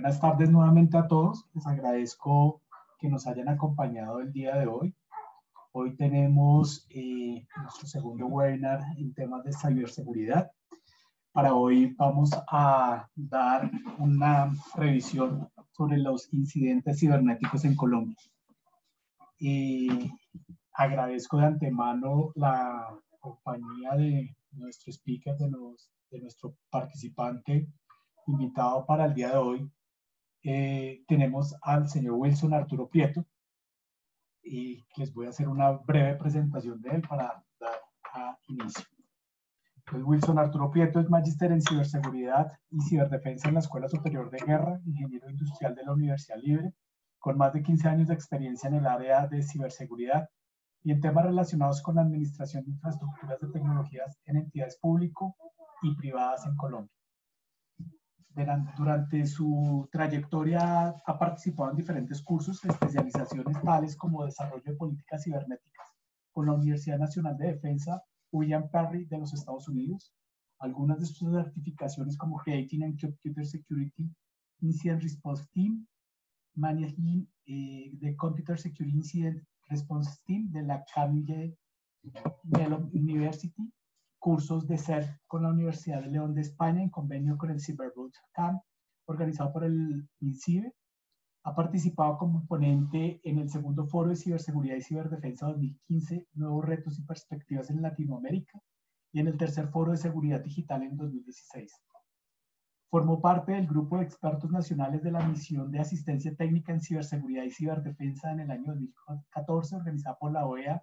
buenas tardes nuevamente a todos. Les agradezco que nos hayan acompañado el día de hoy. Hoy tenemos eh, nuestro segundo webinar en temas de ciberseguridad. Para hoy vamos a dar una revisión sobre los incidentes cibernéticos en Colombia. Eh, agradezco de antemano la compañía de nuestro speaker, de nuestro participante invitado para el día de hoy, eh, tenemos al señor Wilson Arturo Prieto y les voy a hacer una breve presentación de él para dar a inicio. Pues, Wilson Arturo Pieto es magíster en ciberseguridad y ciberdefensa en la Escuela Superior de Guerra, ingeniero industrial de la Universidad Libre, con más de 15 años de experiencia en el área de ciberseguridad y en temas relacionados con la administración de infraestructuras de tecnologías en entidades públicas y privadas en Colombia. Durante su trayectoria ha participado en diferentes cursos, especializaciones tales como Desarrollo de Políticas Cibernéticas con la Universidad Nacional de Defensa William Perry de los Estados Unidos. Algunas de sus certificaciones como Creating and Computer Security Incident Response Team, Managing the eh, Computer Security Incident Response Team de la Carnegie Mellon University cursos de ser con la Universidad de León de España en convenio con el Camp, organizado por el INCIBE. Ha participado como ponente en el segundo foro de ciberseguridad y ciberdefensa 2015, nuevos retos y perspectivas en Latinoamérica, y en el tercer foro de seguridad digital en 2016. Formó parte del grupo de expertos nacionales de la misión de asistencia técnica en ciberseguridad y ciberdefensa en el año 2014, organizada por la OEA,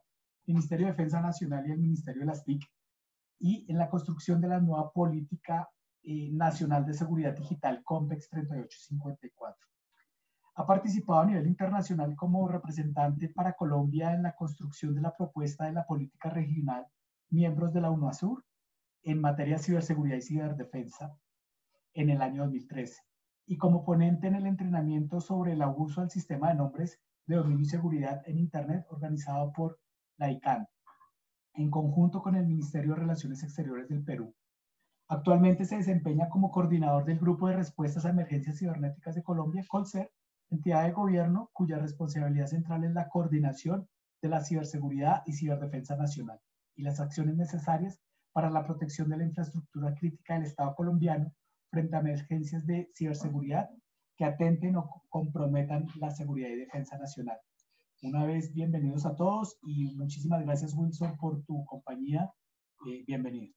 el Ministerio de Defensa Nacional y el Ministerio de las TIC, y en la construcción de la nueva política eh, nacional de seguridad digital COMPEX 3854. Ha participado a nivel internacional como representante para Colombia en la construcción de la propuesta de la política regional miembros de la UNASUR en materia de ciberseguridad y ciberdefensa en el año 2013 y como ponente en el entrenamiento sobre el abuso al sistema de nombres de dominio y seguridad en Internet organizado por la ICANN en conjunto con el Ministerio de Relaciones Exteriores del Perú. Actualmente se desempeña como coordinador del Grupo de Respuestas a Emergencias Cibernéticas de Colombia, COLSER, entidad de gobierno cuya responsabilidad central es la coordinación de la ciberseguridad y ciberdefensa nacional y las acciones necesarias para la protección de la infraestructura crítica del Estado colombiano frente a emergencias de ciberseguridad que atenten o comprometan la seguridad y defensa nacional. Una vez, bienvenidos a todos y muchísimas gracias, Wilson, por tu compañía. Eh, bienvenido.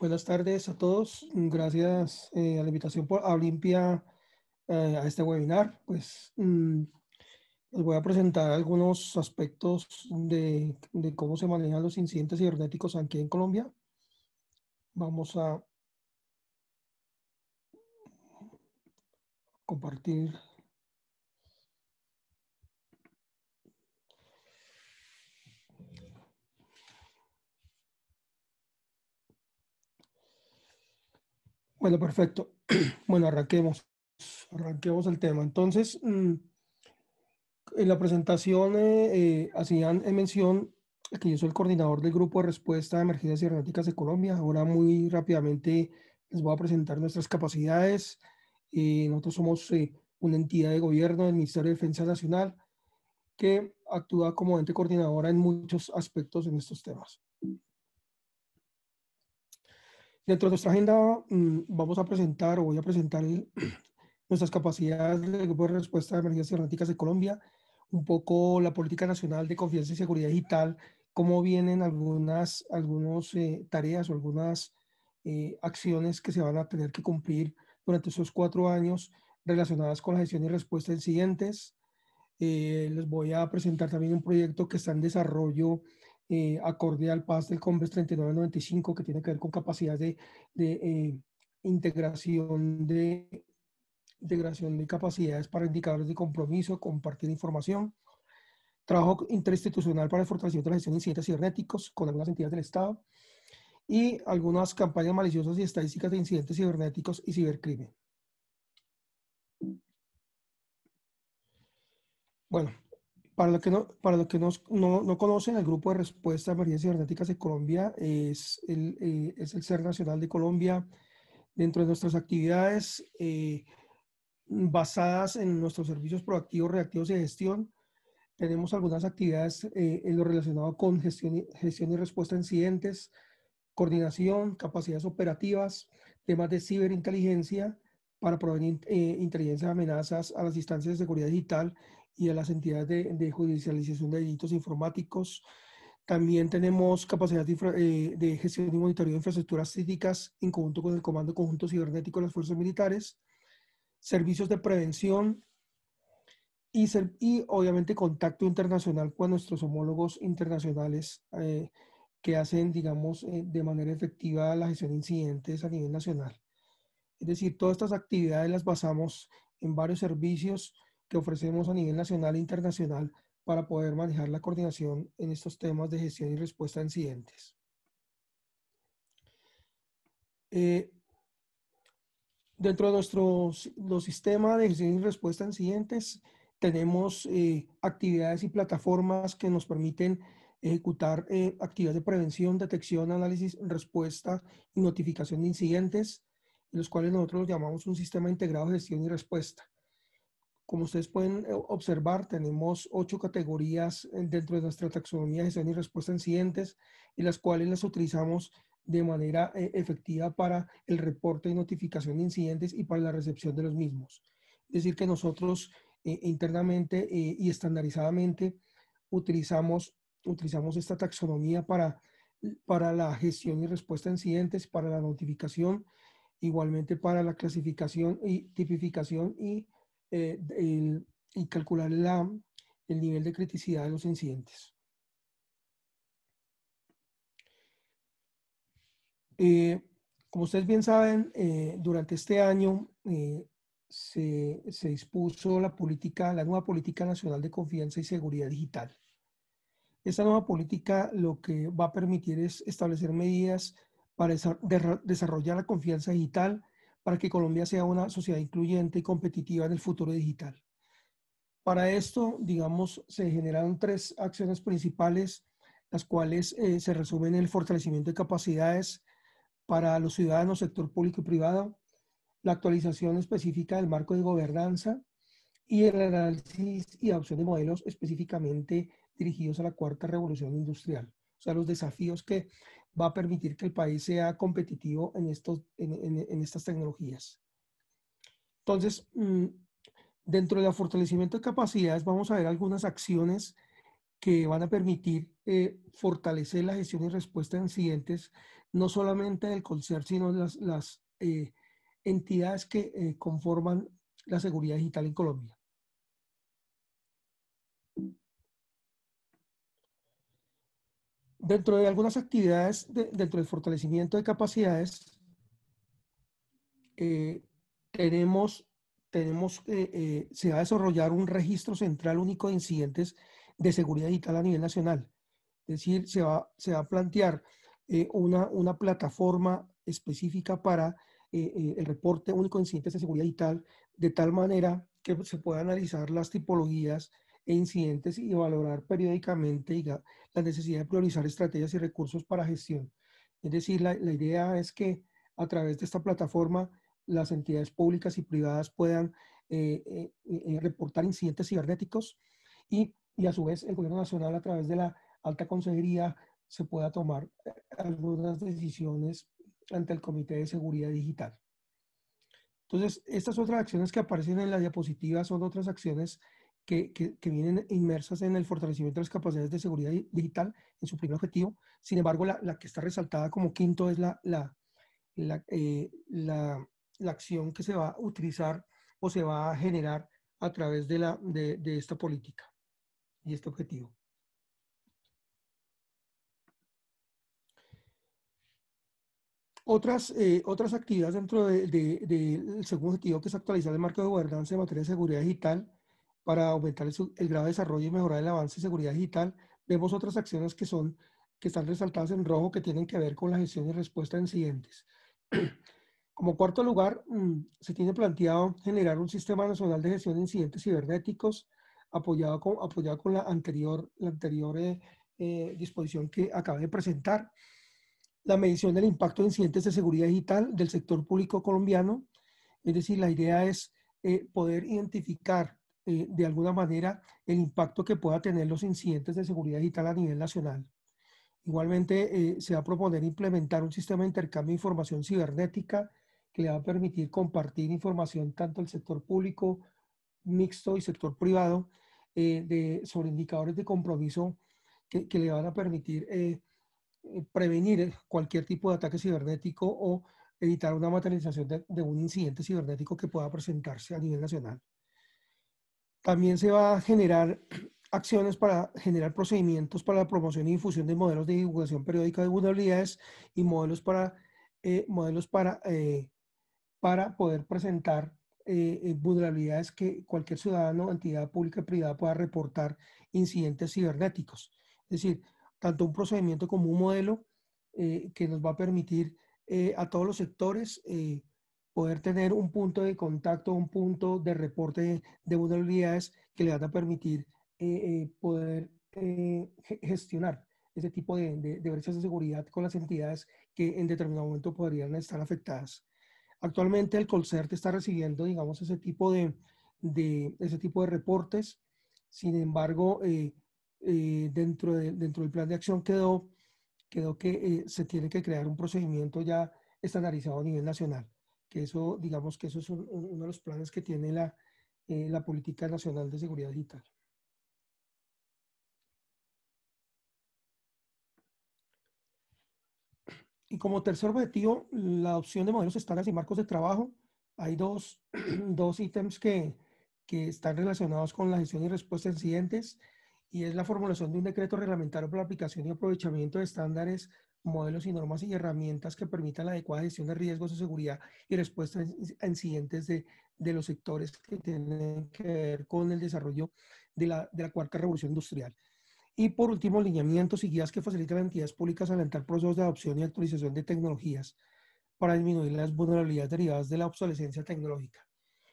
buenas tardes a todos. Gracias eh, a la invitación por, a Olimpia eh, a este webinar. Pues mm, les voy a presentar algunos aspectos de, de, cómo se manejan los incidentes cibernéticos aquí en Colombia. Vamos a compartir Bueno, perfecto. Bueno, arranquemos. Arranquemos el tema. Entonces, mm, en la presentación hacían eh, eh, mención que yo soy el coordinador del Grupo de Respuesta a Emergencias Cibernéticas de Colombia. Ahora muy rápidamente les voy a presentar nuestras capacidades. Eh, nosotros somos una entidad de gobierno del Ministerio de Defensa Nacional que actúa como ente coordinadora en muchos aspectos en estos temas. Dentro de nuestra agenda mm, vamos a presentar o voy a presentar nuestras capacidades del Grupo de respuesta de emergencias cibernéticas de Colombia, un poco la política nacional de confianza y seguridad digital, cómo vienen algunas, algunas eh, tareas o algunas eh, acciones que se van a tener que cumplir durante esos cuatro años relacionadas con la gestión y respuesta en incidentes. Eh, les voy a presentar también un proyecto que está en desarrollo eh, acorde al PAS del COMBES 3995, que tiene que ver con capacidades de, eh, integración de integración de capacidades para indicadores de compromiso, compartir información, trabajo interinstitucional para el fortalecimiento de la gestión de incidentes cibernéticos con algunas entidades del Estado y algunas campañas maliciosas y estadísticas de incidentes cibernéticos y cibercrimen. Bueno, para los que, no, para que no, conocen, el Grupo de Respuesta a Emergencias Cibernéticas de Colombia es el, eh, es el Nacional de Colombia. Dentro de nuestras actividades eh, basadas en nuestros servicios proactivos, reactivos y de gestión, tenemos algunas actividades eh, en lo relacionado con gestión y, respuesta a incidentes, coordinación, capacidades operativas, temas de ciberinteligencia para proveer eh, inteligencia de amenazas a las instancias de seguridad digital y a las entidades de, judicialización de delitos informáticos. También tenemos capacidad de, eh, gestión y monitoreo de infraestructuras críticas en conjunto con el Comando Conjunto Cibernético de las Fuerzas Militares, servicios de prevención y, y obviamente contacto internacional con nuestros homólogos internacionales eh, que hacen, digamos, eh, de manera efectiva la gestión de incidentes a nivel nacional. Es decir, todas estas actividades las basamos en varios servicios ofrecemos a nivel nacional e internacional para poder manejar la coordinación en estos temas de gestión y respuesta a incidentes. Eh, dentro de nuestro los sistemas de gestión y respuesta a incidentes, tenemos eh, actividades y plataformas que nos permiten ejecutar eh, actividades de prevención, detección, análisis, respuesta y notificación de incidentes, en los cuales nosotros llamamos un sistema integrado de gestión y respuesta. Como ustedes pueden eh, observar, tenemos ocho categorías eh, dentro de nuestra taxonomía de gestión y respuesta a incidentes, en las cuales las utilizamos de manera eh, efectiva para el reporte y notificación de incidentes y para la recepción de los mismos. Es decir, que nosotros internamente y estandarizadamente utilizamos, utilizamos esta taxonomía para, para la gestión y respuesta a incidentes, para la notificación, igualmente para la clasificación y tipificación y y eh, calcular la, el nivel de criticidad de los incidentes. Eh, como ustedes bien saben, eh, durante este año se, se, dispuso la, política, la nueva Política Nacional de Confianza y Seguridad Digital. Esta nueva política lo que va a permitir es establecer medidas para desarrollar la confianza digital, para que Colombia sea una sociedad incluyente y competitiva en el futuro digital. Para esto, digamos, se generaron tres acciones principales, las cuales eh, se resumen en el fortalecimiento de capacidades para los ciudadanos, sector público y privado, la actualización específica del marco de gobernanza y el análisis y adopción de modelos específicamente dirigidos a la cuarta revolución industrial, o sea, los desafíos que va a permitir que el país sea competitivo en, estos, en, estas tecnologías. Entonces, mm, dentro del fortalecimiento de capacidades, vamos a ver algunas acciones que van a permitir eh, fortalecer la gestión y respuesta a incidentes, no solamente del CONCER, sino las, las eh, entidades que eh, conforman la seguridad digital en Colombia. Dentro de algunas actividades, dentro del fortalecimiento de capacidades, eh, tenemos, tenemos eh, eh, se va a desarrollar un registro central único de incidentes de seguridad digital a nivel nacional. Es decir, se va, se va a plantear una, una, plataforma específica para el reporte único de incidentes de seguridad digital, de tal manera que se pueda analizar las tipologías e incidentes y valorar periódicamente la necesidad de priorizar estrategias y recursos para gestión. Es decir, la, idea es que a través de esta plataforma las entidades públicas y privadas puedan eh, eh, eh, reportar incidentes cibernéticos y, y, a su vez el gobierno nacional a través de la alta consejería se pueda tomar algunas decisiones ante el Comité de Seguridad Digital. Entonces, estas otras acciones que aparecen en la diapositiva son otras acciones que, vienen inmersas en el fortalecimiento de las capacidades de seguridad digital en su primer objetivo. Sin embargo, la, que está resaltada como quinto es la, la, eh, la, la, acción que se va a utilizar o se va a generar a través de, la, de, esta política y este objetivo. Otras, eh, otras actividades dentro del segundo objetivo que es actualizar el marco de gobernanza en materia de seguridad digital para aumentar el, grado de desarrollo y mejorar el avance de seguridad digital, vemos otras acciones que, son, que están resaltadas en rojo que tienen que ver con la gestión y respuesta a incidentes. Como cuarto lugar, mm, se tiene planteado generar un sistema nacional de gestión de incidentes cibernéticos apoyado con, con la anterior, la anterior eh, eh, disposición que acabé de presentar. La medición del impacto de incidentes de seguridad digital del sector público colombiano. Es decir, la idea es eh, poder identificar eh, de alguna manera el impacto que pueda tener los incidentes de seguridad digital a nivel nacional. Igualmente, eh, se va a proponer implementar un sistema de intercambio de información cibernética que le va a permitir compartir información tanto al sector público, mixto y sector privado eh, de, sobre indicadores de compromiso que, le van a permitir prevenir cualquier tipo de ataque cibernético o evitar una materialización de un incidente cibernético que pueda presentarse a nivel nacional. También se va a generar acciones para generar procedimientos para la promoción y difusión de modelos de divulgación periódica de vulnerabilidades y modelos para, eh, modelos para, eh, para poder presentar eh, vulnerabilidades que cualquier ciudadano, entidad pública o privada pueda reportar incidentes cibernéticos. Es decir, tanto un procedimiento como un modelo que nos va a permitir a todos los sectores poder tener un punto de contacto, un punto de reporte de vulnerabilidades que le van a permitir eh, eh, poder eh, gestionar ese tipo de, de, brechas de seguridad con las entidades que en determinado momento podrían estar afectadas. Actualmente el COLCERT está recibiendo, digamos, ese tipo de, de ese tipo de reportes. Sin embargo, dentro, dentro del plan de acción quedó, quedó que se tiene que crear un procedimiento ya estandarizado a nivel nacional que eso, digamos que eso es uno de los planes que tiene eh, la, Política Nacional de Seguridad Digital. Y como tercer objetivo, la adopción de modelos estándares y marcos de trabajo. Hay dos, ítems que, que están relacionados con la gestión y respuesta a incidentes y es la formulación de un decreto reglamentario para la aplicación y aprovechamiento de estándares modelos y normas y herramientas que permitan la adecuada gestión de riesgos de seguridad y respuesta a incidentes de, de, los sectores que tienen que ver con el desarrollo de la, de la cuarta revolución industrial. Y por último, lineamientos y guías que facilitan a entidades públicas alentar procesos de adopción y actualización de tecnologías para disminuir las vulnerabilidades derivadas de la obsolescencia tecnológica.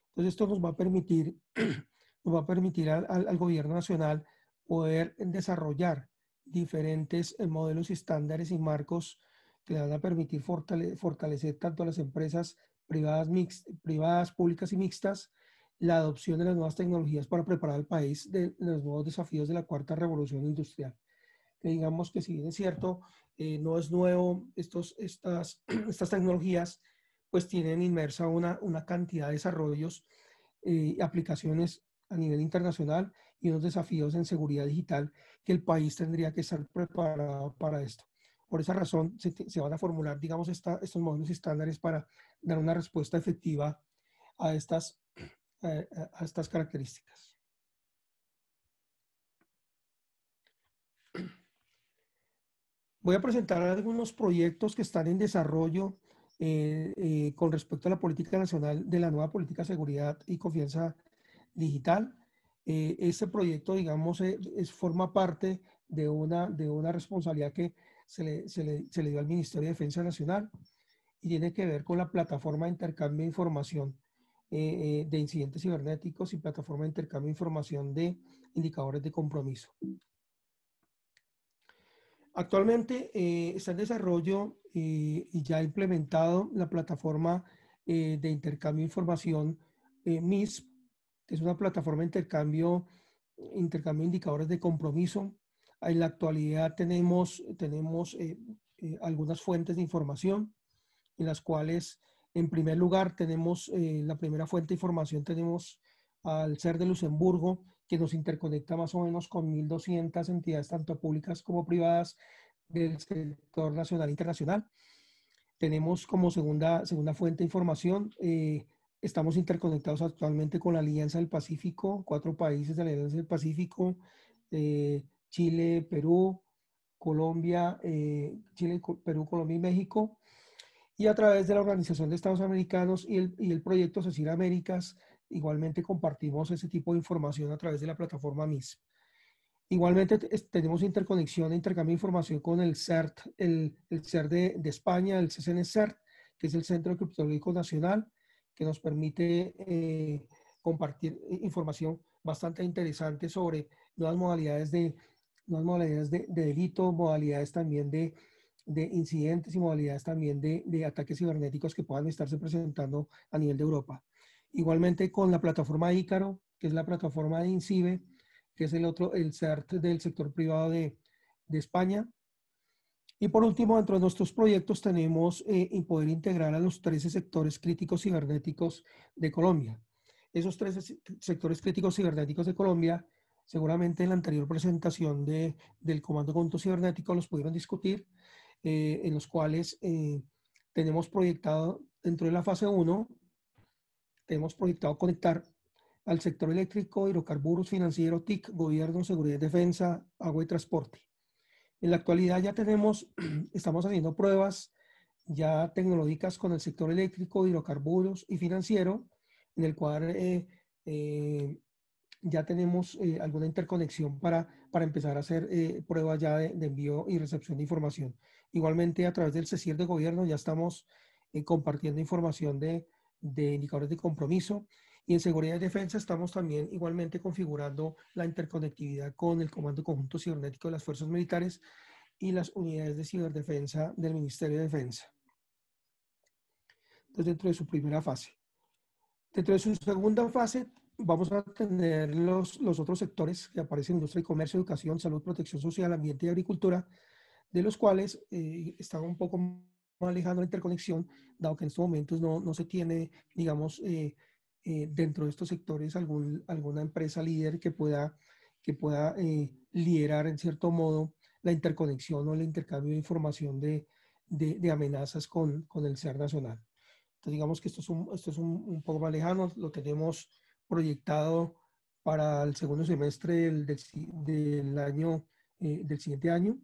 Entonces, esto nos va a permitir, nos va a permitir al, al gobierno nacional poder desarrollar diferentes eh, modelos y estándares y marcos que le van a permitir fortalecer tanto a las empresas privadas, privadas, públicas y mixtas, la adopción de las nuevas tecnologías para preparar al país de, los nuevos desafíos de la cuarta revolución industrial. Que digamos que si bien es cierto, eh, no es nuevo estos, estas, estas tecnologías, pues tienen inmersa una, una cantidad de desarrollos eh, y eh, aplicaciones a nivel internacional y unos desafíos en seguridad digital que el país tendría que estar preparado para esto. Por esa razón se, van a formular, digamos, estos modelos estándares para dar una respuesta efectiva a estas, a estas características. Voy a presentar algunos proyectos que están en desarrollo eh, eh, con respecto a la política nacional de la nueva política de seguridad y confianza digital. este proyecto, digamos, eh, es, forma parte de una, de una responsabilidad que se le, dio al Ministerio de Defensa Nacional y tiene que ver con la plataforma de intercambio de información eh, de incidentes cibernéticos y plataforma de intercambio de información de indicadores de compromiso. Actualmente está en desarrollo y ya implementado la plataforma de intercambio de información MISP es una plataforma de intercambio, intercambio de indicadores de compromiso. En la actualidad tenemos, tenemos eh, eh, algunas fuentes de información en las cuales, en primer lugar, tenemos eh, la primera fuente de información, tenemos al ser de Luxemburgo, que nos interconecta más o menos con 1.200 entidades, tanto públicas como privadas, del sector nacional e internacional. Tenemos como segunda, segunda fuente de información eh, estamos interconectados actualmente con la Alianza del Pacífico, cuatro países de la Alianza del Pacífico, eh, Chile, Perú, Colombia, eh, Chile, Perú, Colombia y México. Y a través de la Organización de Estados Americanos y el, y el proyecto Cecil Américas, igualmente compartimos ese tipo de información a través de la plataforma MIS. Igualmente tenemos interconexión e intercambio de información con el CERT, el, el CERT de, España, el CERT, que es el Centro Criptológico Nacional, que nos permite eh, compartir información bastante interesante sobre nuevas modalidades de, las modalidades de, modalidades también de, incidentes y modalidades también de, ataques cibernéticos que puedan estarse presentando a nivel de Europa. Igualmente con la plataforma Ícaro, que es la plataforma de INCIBE, que es el otro, el CERT del sector privado de, de España, y por último, dentro de nuestros proyectos tenemos eh, poder integrar a los 13 sectores críticos cibernéticos de Colombia. Esos 13 sectores críticos cibernéticos de Colombia, seguramente en la anterior presentación de, del Comando Conto Cibernético los pudieron discutir, eh, en los cuales eh, tenemos proyectado dentro de la fase 1, tenemos proyectado conectar al sector eléctrico, hidrocarburos, financiero, TIC, gobierno, seguridad, defensa, agua y transporte. En la actualidad ya tenemos, estamos haciendo pruebas ya tecnológicas con el sector eléctrico, hidrocarburos y financiero, en el cual eh, eh, ya tenemos eh, alguna interconexión para, para empezar a hacer pruebas ya de, envío y recepción de información. Igualmente a través del CECIR de gobierno ya estamos compartiendo información de, de indicadores de compromiso y en seguridad y defensa estamos también igualmente configurando la interconectividad con el Comando Conjunto Cibernético de las Fuerzas Militares y las unidades de ciberdefensa del Ministerio de Defensa. Entonces, dentro de su primera fase. Dentro de su segunda fase, vamos a tener los, los otros sectores que aparecen, industria y comercio, educación, salud, protección social, ambiente y agricultura, de los cuales eh, está un poco alejando la interconexión, dado que en estos momentos no, no se tiene, digamos, eh, eh, dentro de estos sectores alguna empresa líder que pueda, que pueda eh, liderar en cierto modo la interconexión o el intercambio de información de, de, amenazas con, con, el ser nacional. Entonces digamos que esto es, un, esto es un, poco más lejano, lo tenemos proyectado para el segundo semestre del, del, año, eh, del siguiente año.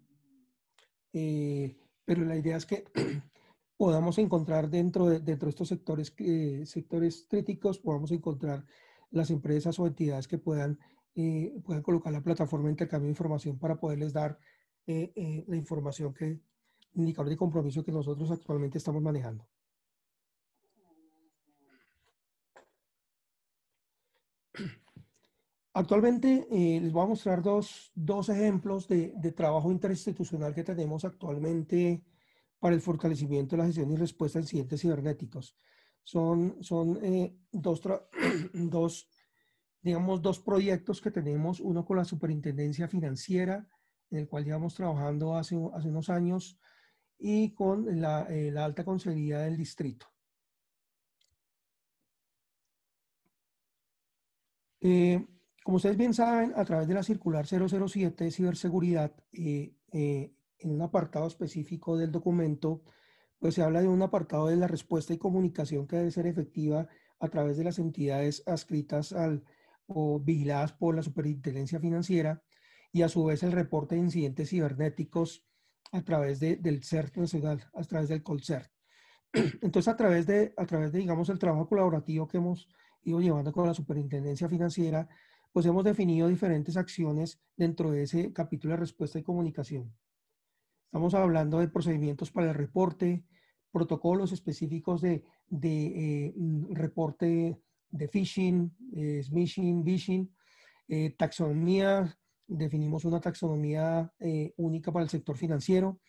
pero la idea es que podamos encontrar dentro de, dentro de estos sectores, sectores críticos, podamos encontrar las empresas o entidades que puedan, eh, puedan colocar la plataforma de intercambio de información para poderles dar eh, eh, la información que, indicador de compromiso que nosotros actualmente estamos manejando. Actualmente les voy a mostrar dos, dos ejemplos de, de, trabajo interinstitucional que tenemos actualmente para el fortalecimiento de la gestión y respuesta a incidentes cibernéticos. Son, son eh, dos, dos, digamos, dos proyectos que tenemos, uno con la superintendencia financiera, en el cual llevamos trabajando hace, hace unos años, y con la, eh, la alta consejería del distrito. Eh, como ustedes bien saben, a través de la circular 007 de ciberseguridad, eh, en un apartado específico del documento, pues se habla de un apartado de la respuesta y comunicación que debe ser efectiva a través de las entidades adscritas al o vigiladas por la superintendencia financiera y a su vez el reporte de incidentes cibernéticos a través de, del CERT nacional, a través del COLCERT. Entonces, a través, de, a través de, digamos, el trabajo colaborativo que hemos ido llevando con la superintendencia financiera, pues hemos definido diferentes acciones dentro de ese capítulo de respuesta y comunicación. Estamos hablando de procedimientos para el reporte, protocolos específicos de, eh, mm, reporte de phishing, eh, smishing, vishing, eh, taxonomía, definimos una taxonomía única para el sector financiero,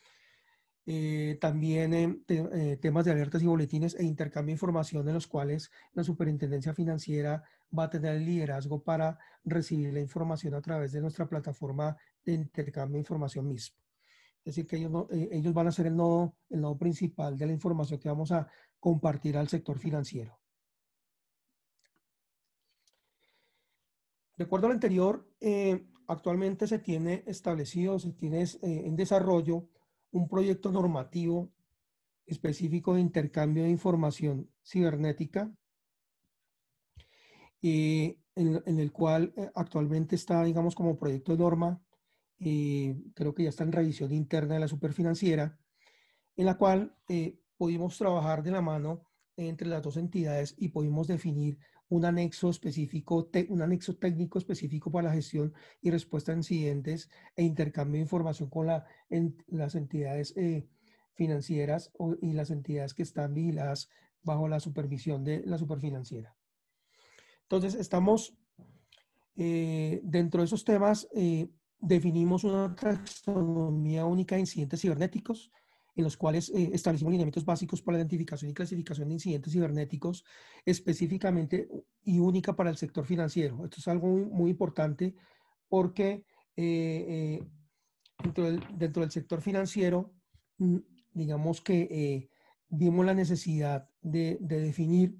también temas de alertas y boletines e intercambio de información en los cuales la superintendencia financiera va a tener el liderazgo para recibir la información a través de nuestra plataforma de intercambio de información MISP. Es decir, que ellos, eh, van a ser el nodo, principal de la información que vamos a compartir al sector financiero. De acuerdo al anterior, eh, actualmente se tiene establecido, se tiene eh, en desarrollo un proyecto normativo específico de intercambio de información cibernética, en, el cual actualmente está, digamos, como proyecto de norma eh, creo que ya está en revisión interna de la superfinanciera, en la cual eh, pudimos trabajar de la mano entre las dos entidades y pudimos definir un anexo específico, un anexo técnico específico para la gestión y respuesta a incidentes e intercambio de información con la, las entidades eh, financieras y las entidades que están vigiladas bajo la supervisión de la superfinanciera. Entonces, estamos dentro de esos temas, eh, definimos una taxonomía única de incidentes cibernéticos, en los cuales eh, establecimos lineamientos básicos para la identificación y clasificación de incidentes cibernéticos específicamente y única para el sector financiero. Esto es algo muy, importante porque eh, eh, dentro, del, sector financiero, mm, digamos que vimos la necesidad de, definir,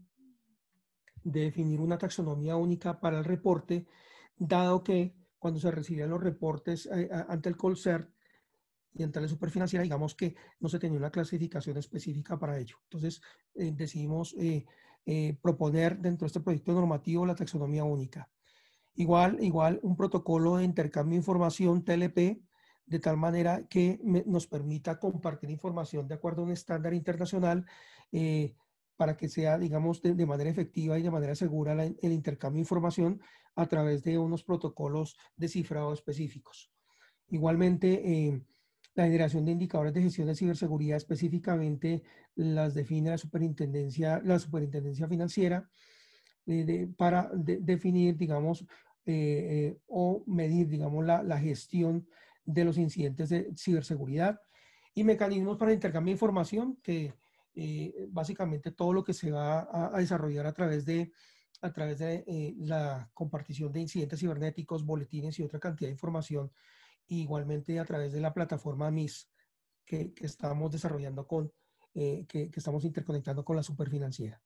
de definir una taxonomía única para el reporte, dado que cuando se recibían los reportes eh, ante el COLCERT y ante la superfinanciera, digamos que no se tenía una clasificación específica para ello. Entonces eh, decidimos eh, proponer dentro de este proyecto normativo la taxonomía única. Igual, igual un protocolo de intercambio de información TLP, de tal manera que nos permita compartir información de acuerdo a un estándar internacional para que sea, digamos, de, manera efectiva y de manera segura el intercambio de información a través de unos protocolos de cifrado específicos. Igualmente, eh, la generación de indicadores de gestión de ciberseguridad específicamente las define la superintendencia, la superintendencia financiera eh, para definir, digamos, eh, o medir, digamos, la, la, gestión de los incidentes de ciberseguridad y mecanismos para intercambio de información que eh, básicamente todo lo que se va a, desarrollar a través de, a través de eh, la compartición de incidentes cibernéticos, boletines y otra cantidad de información, igualmente a través de la plataforma MIS que, estamos desarrollando con, eh, que, estamos interconectando con la superfinanciera.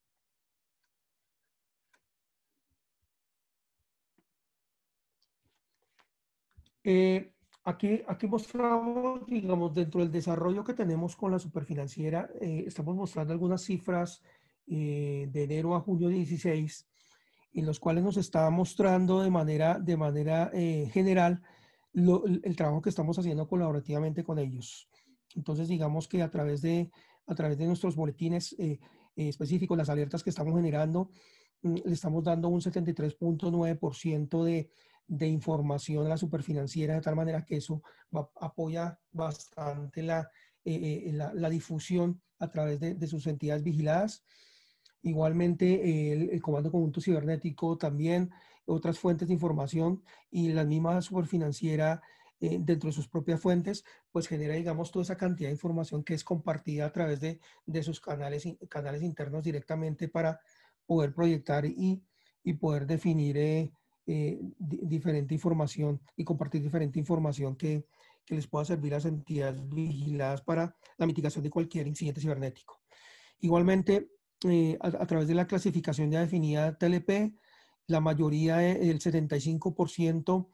Eh, Aquí, aquí mostramos, digamos, dentro del desarrollo que tenemos con la superfinanciera, eh, estamos mostrando algunas cifras eh, de enero a junio 16, en los cuales nos está mostrando de manera, de manera eh, general el trabajo que estamos haciendo colaborativamente con ellos. Entonces, digamos que a través de, a través de nuestros boletines específicos, las alertas que estamos generando, mm, le estamos dando un 73.9% de de información a la superfinanciera, de tal manera que eso apoya bastante eh, eh, la, difusión a través de, sus entidades vigiladas. Igualmente, el, Comando Conjunto Cibernético también, otras fuentes de información y la misma superfinanciera eh, dentro de sus propias fuentes, pues genera, digamos, toda esa cantidad de información que es compartida a través de, sus canales, canales internos directamente para poder proyectar y, poder definir eh, diferente información y compartir diferente información que, que, les pueda servir a las entidades vigiladas para la mitigación de cualquier incidente cibernético. Igualmente, eh, a, través de la clasificación ya definida TLP, la mayoría, el 75%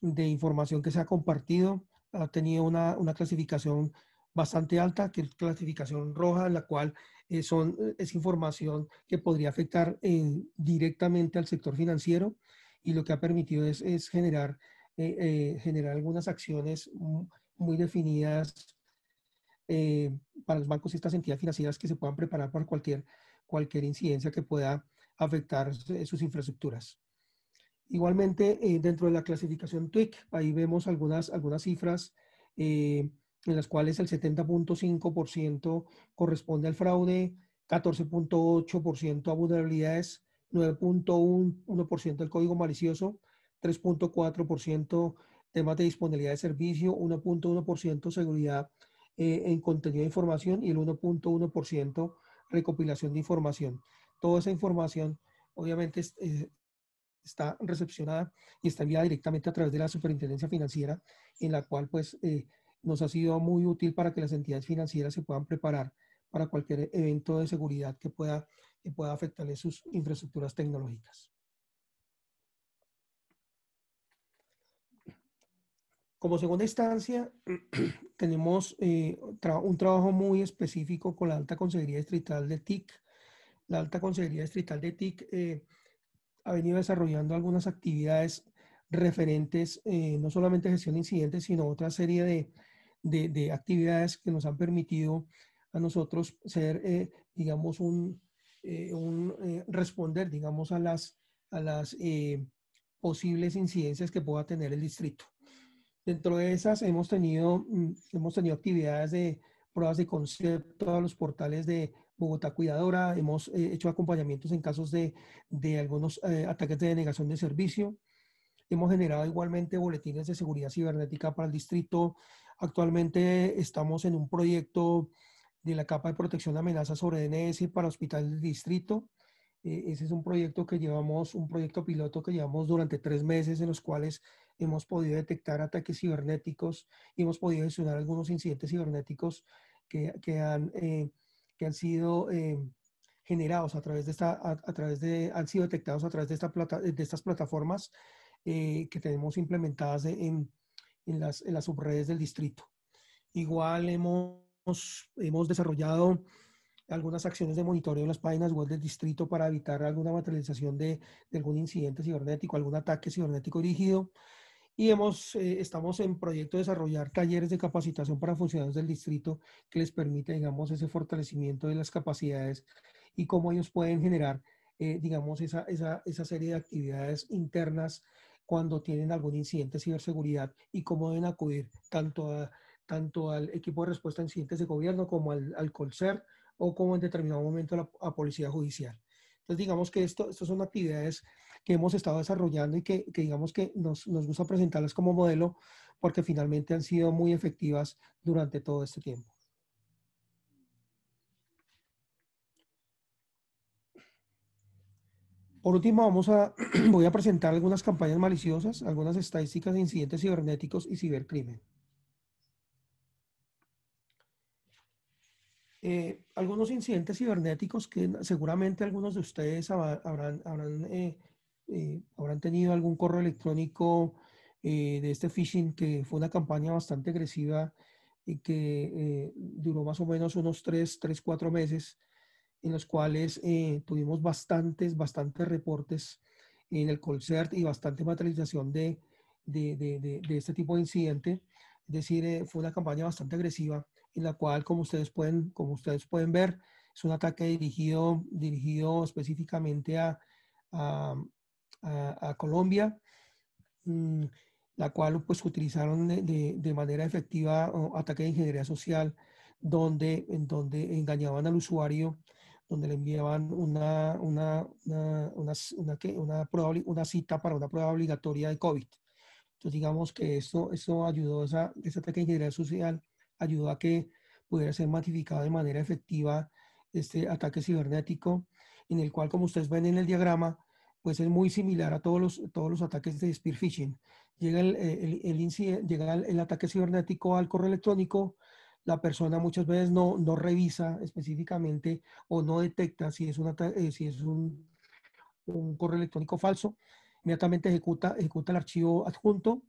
de información que se ha compartido ha tenido una, una clasificación bastante alta, que es clasificación roja, en la cual eh, son, es información que podría afectar directamente al sector financiero y lo que ha permitido es, generar, eh, eh, generar algunas acciones muy definidas eh, para los bancos y estas entidades financieras que se puedan preparar para cualquier, cualquier incidencia que pueda afectar sus infraestructuras. Igualmente, dentro de la clasificación TWIC, ahí vemos algunas, algunas cifras en las cuales el 70.5% corresponde al fraude, 14.8% a vulnerabilidades, 9.1% el código malicioso, 3.4% temas de disponibilidad de servicio, 1.1% seguridad eh, en contenido de información y el 1.1% recopilación de información. Toda esa información obviamente eh, está recepcionada y está enviada directamente a través de la superintendencia financiera, en la cual pues eh, nos ha sido muy útil para que las entidades financieras se puedan preparar para cualquier evento de seguridad que pueda, que pueda afectarle sus infraestructuras tecnológicas. Como segunda instancia, tenemos eh, un trabajo muy específico con la Alta Consejería Distrital de TIC. La Alta Consejería Distrital de TIC eh, ha venido desarrollando algunas actividades referentes eh, no solamente gestión de incidentes, sino otra serie de actividades que nos han permitido a nosotros ser, eh, digamos, un, eh, un eh, responder, digamos, a las, a las posibles incidencias que pueda tener el distrito. Dentro de esas hemos tenido, mm, hemos tenido actividades de pruebas de concepto a los portales de Bogotá Cuidadora, hemos hecho acompañamientos en casos de, de algunos ataques de denegación de servicio, Hemos generado igualmente boletines de seguridad cibernética para el distrito. Actualmente estamos en un proyecto de la capa de protección de amenazas sobre DNS para hospitales del distrito. Eh, ese es un proyecto que llevamos, un proyecto piloto que llevamos durante tres meses en los cuales hemos podido detectar ataques cibernéticos y hemos podido gestionar algunos incidentes cibernéticos que, que, han, eh, que han sido eh, generados a través de esta, a, través de, han sido detectados a través de, esta plata, de estas plataformas que tenemos implementadas en, en, las, en las subredes del distrito. Igual hemos hemos desarrollado algunas acciones de monitoreo en las páginas web del distrito para evitar alguna materialización de, algún incidente cibernético, algún ataque cibernético dirigido. Y hemos, eh, estamos en proyecto de desarrollar talleres de capacitación para funcionarios del distrito que les permite, digamos, ese fortalecimiento de las capacidades y cómo ellos pueden generar, eh, digamos, esa, esa, esa serie de actividades internas cuando tienen algún incidente de ciberseguridad y cómo deben acudir tanto a tanto al equipo de respuesta a incidentes de gobierno como al, al o como en determinado momento a la policía judicial. Entonces, digamos que esto, estas son actividades que hemos estado desarrollando y que, digamos que nos, nos, gusta presentarlas como modelo porque finalmente han sido muy efectivas durante todo este tiempo. Por último, vamos a, voy a presentar algunas campañas maliciosas, algunas estadísticas de incidentes cibernéticos y cibercrimen. Eh, algunos incidentes cibernéticos que seguramente algunos de ustedes habrán, habrán, eh, eh, habrán tenido algún correo electrónico de este phishing, que fue una campaña bastante agresiva y que duró más o menos unos 3, 3, 4 meses, en los cuales tuvimos bastantes, bastantes reportes en el concert y bastante materialización de, de, de, de, este tipo de incidente. Es decir, fue una campaña bastante agresiva en la cual, como ustedes pueden, como ustedes pueden ver, es un ataque dirigido, dirigido específicamente a, a, Colombia, mm, la cual pues utilizaron de, de, manera efectiva un ataque de ingeniería social, donde, en donde engañaban al usuario, donde le enviaban una, una, una, una, una prueba, una cita para una prueba obligatoria de COVID. Entonces, digamos que eso, eso ayudó, a ese ataque de ingeniería social ayudó a que pudiera ser matificado de manera efectiva este ataque cibernético, en el cual, como ustedes ven en el diagrama, pues es muy similar a todos los, todos los ataques de spear phishing. Llega el, eh, el, el, llega el, ataque cibernético al correo electrónico, la persona muchas veces no, no revisa específicamente o no detecta si es, eh, si es un, un correo electrónico falso, inmediatamente ejecuta, ejecuta el archivo adjunto,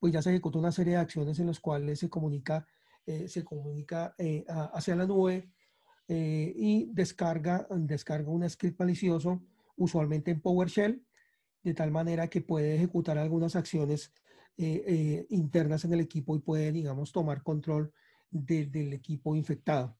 pues ya se ejecuta una serie de acciones en las cuales se comunica eh, se comunica eh, hacia la nube eh, y descarga, descarga un script malicioso, usualmente en PowerShell, de tal manera que puede ejecutar algunas acciones internas en el equipo y puede, digamos, tomar control del equipo infectado.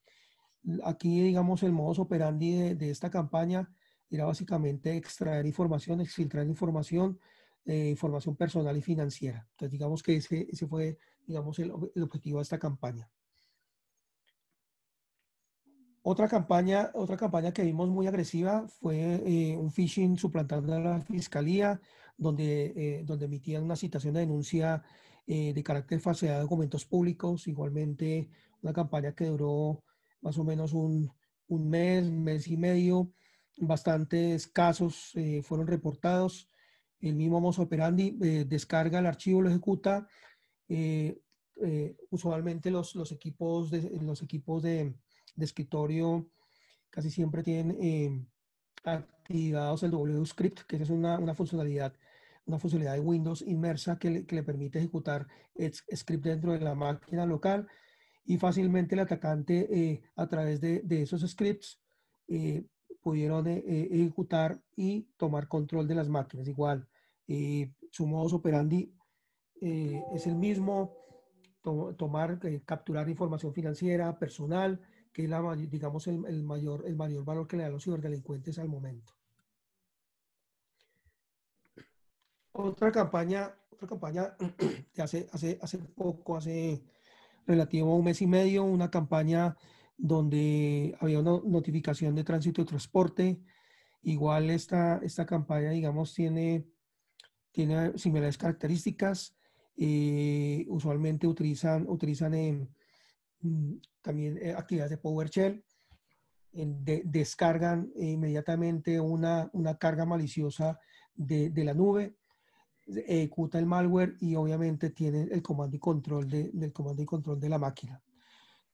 Aquí, digamos, el modus operandi de, esta campaña era básicamente extraer información, exfiltrar información, información personal y financiera. Entonces, digamos que ese, ese fue digamos, el, objetivo de esta campaña. Otra campaña, otra campaña que vimos muy agresiva fue eh, un phishing suplantando a la fiscalía, donde, eh, donde emitían una citación de denuncia eh, de carácter falsedad de documentos públicos. Igualmente, una campaña que duró más o menos un, un mes, mes y medio. Bastantes casos fueron reportados. El mismo mos operandi descarga el archivo, lo ejecuta eh, eh, usualmente los, los, equipos, de, los equipos de, escritorio casi siempre tienen eh, activados el WScript, que es una, funcionalidad una funcionalidad de Windows inmersa que le, permite ejecutar script dentro de la máquina local y fácilmente el atacante a través de, esos scripts pudieron ejecutar y tomar control de las máquinas. Igual, su modus operandi eh, es el mismo, tomar, eh, capturar información financiera, personal, que es la, digamos el, mayor, el mayor valor que le dan los ciberdelincuentes al momento. Otra campaña, otra campaña hace, hace, hace poco, hace relativo a un mes y medio, una campaña donde había una notificación de tránsito y transporte. Igual esta, esta campaña, digamos, tiene, tiene similares características. Eh, usualmente utilizan, utilizan mm, también eh, actividades de PowerShell, descargan eh, inmediatamente una, una carga maliciosa de, de, la nube, ejecuta el malware y obviamente tiene el comando y control de, del comando y control de la máquina.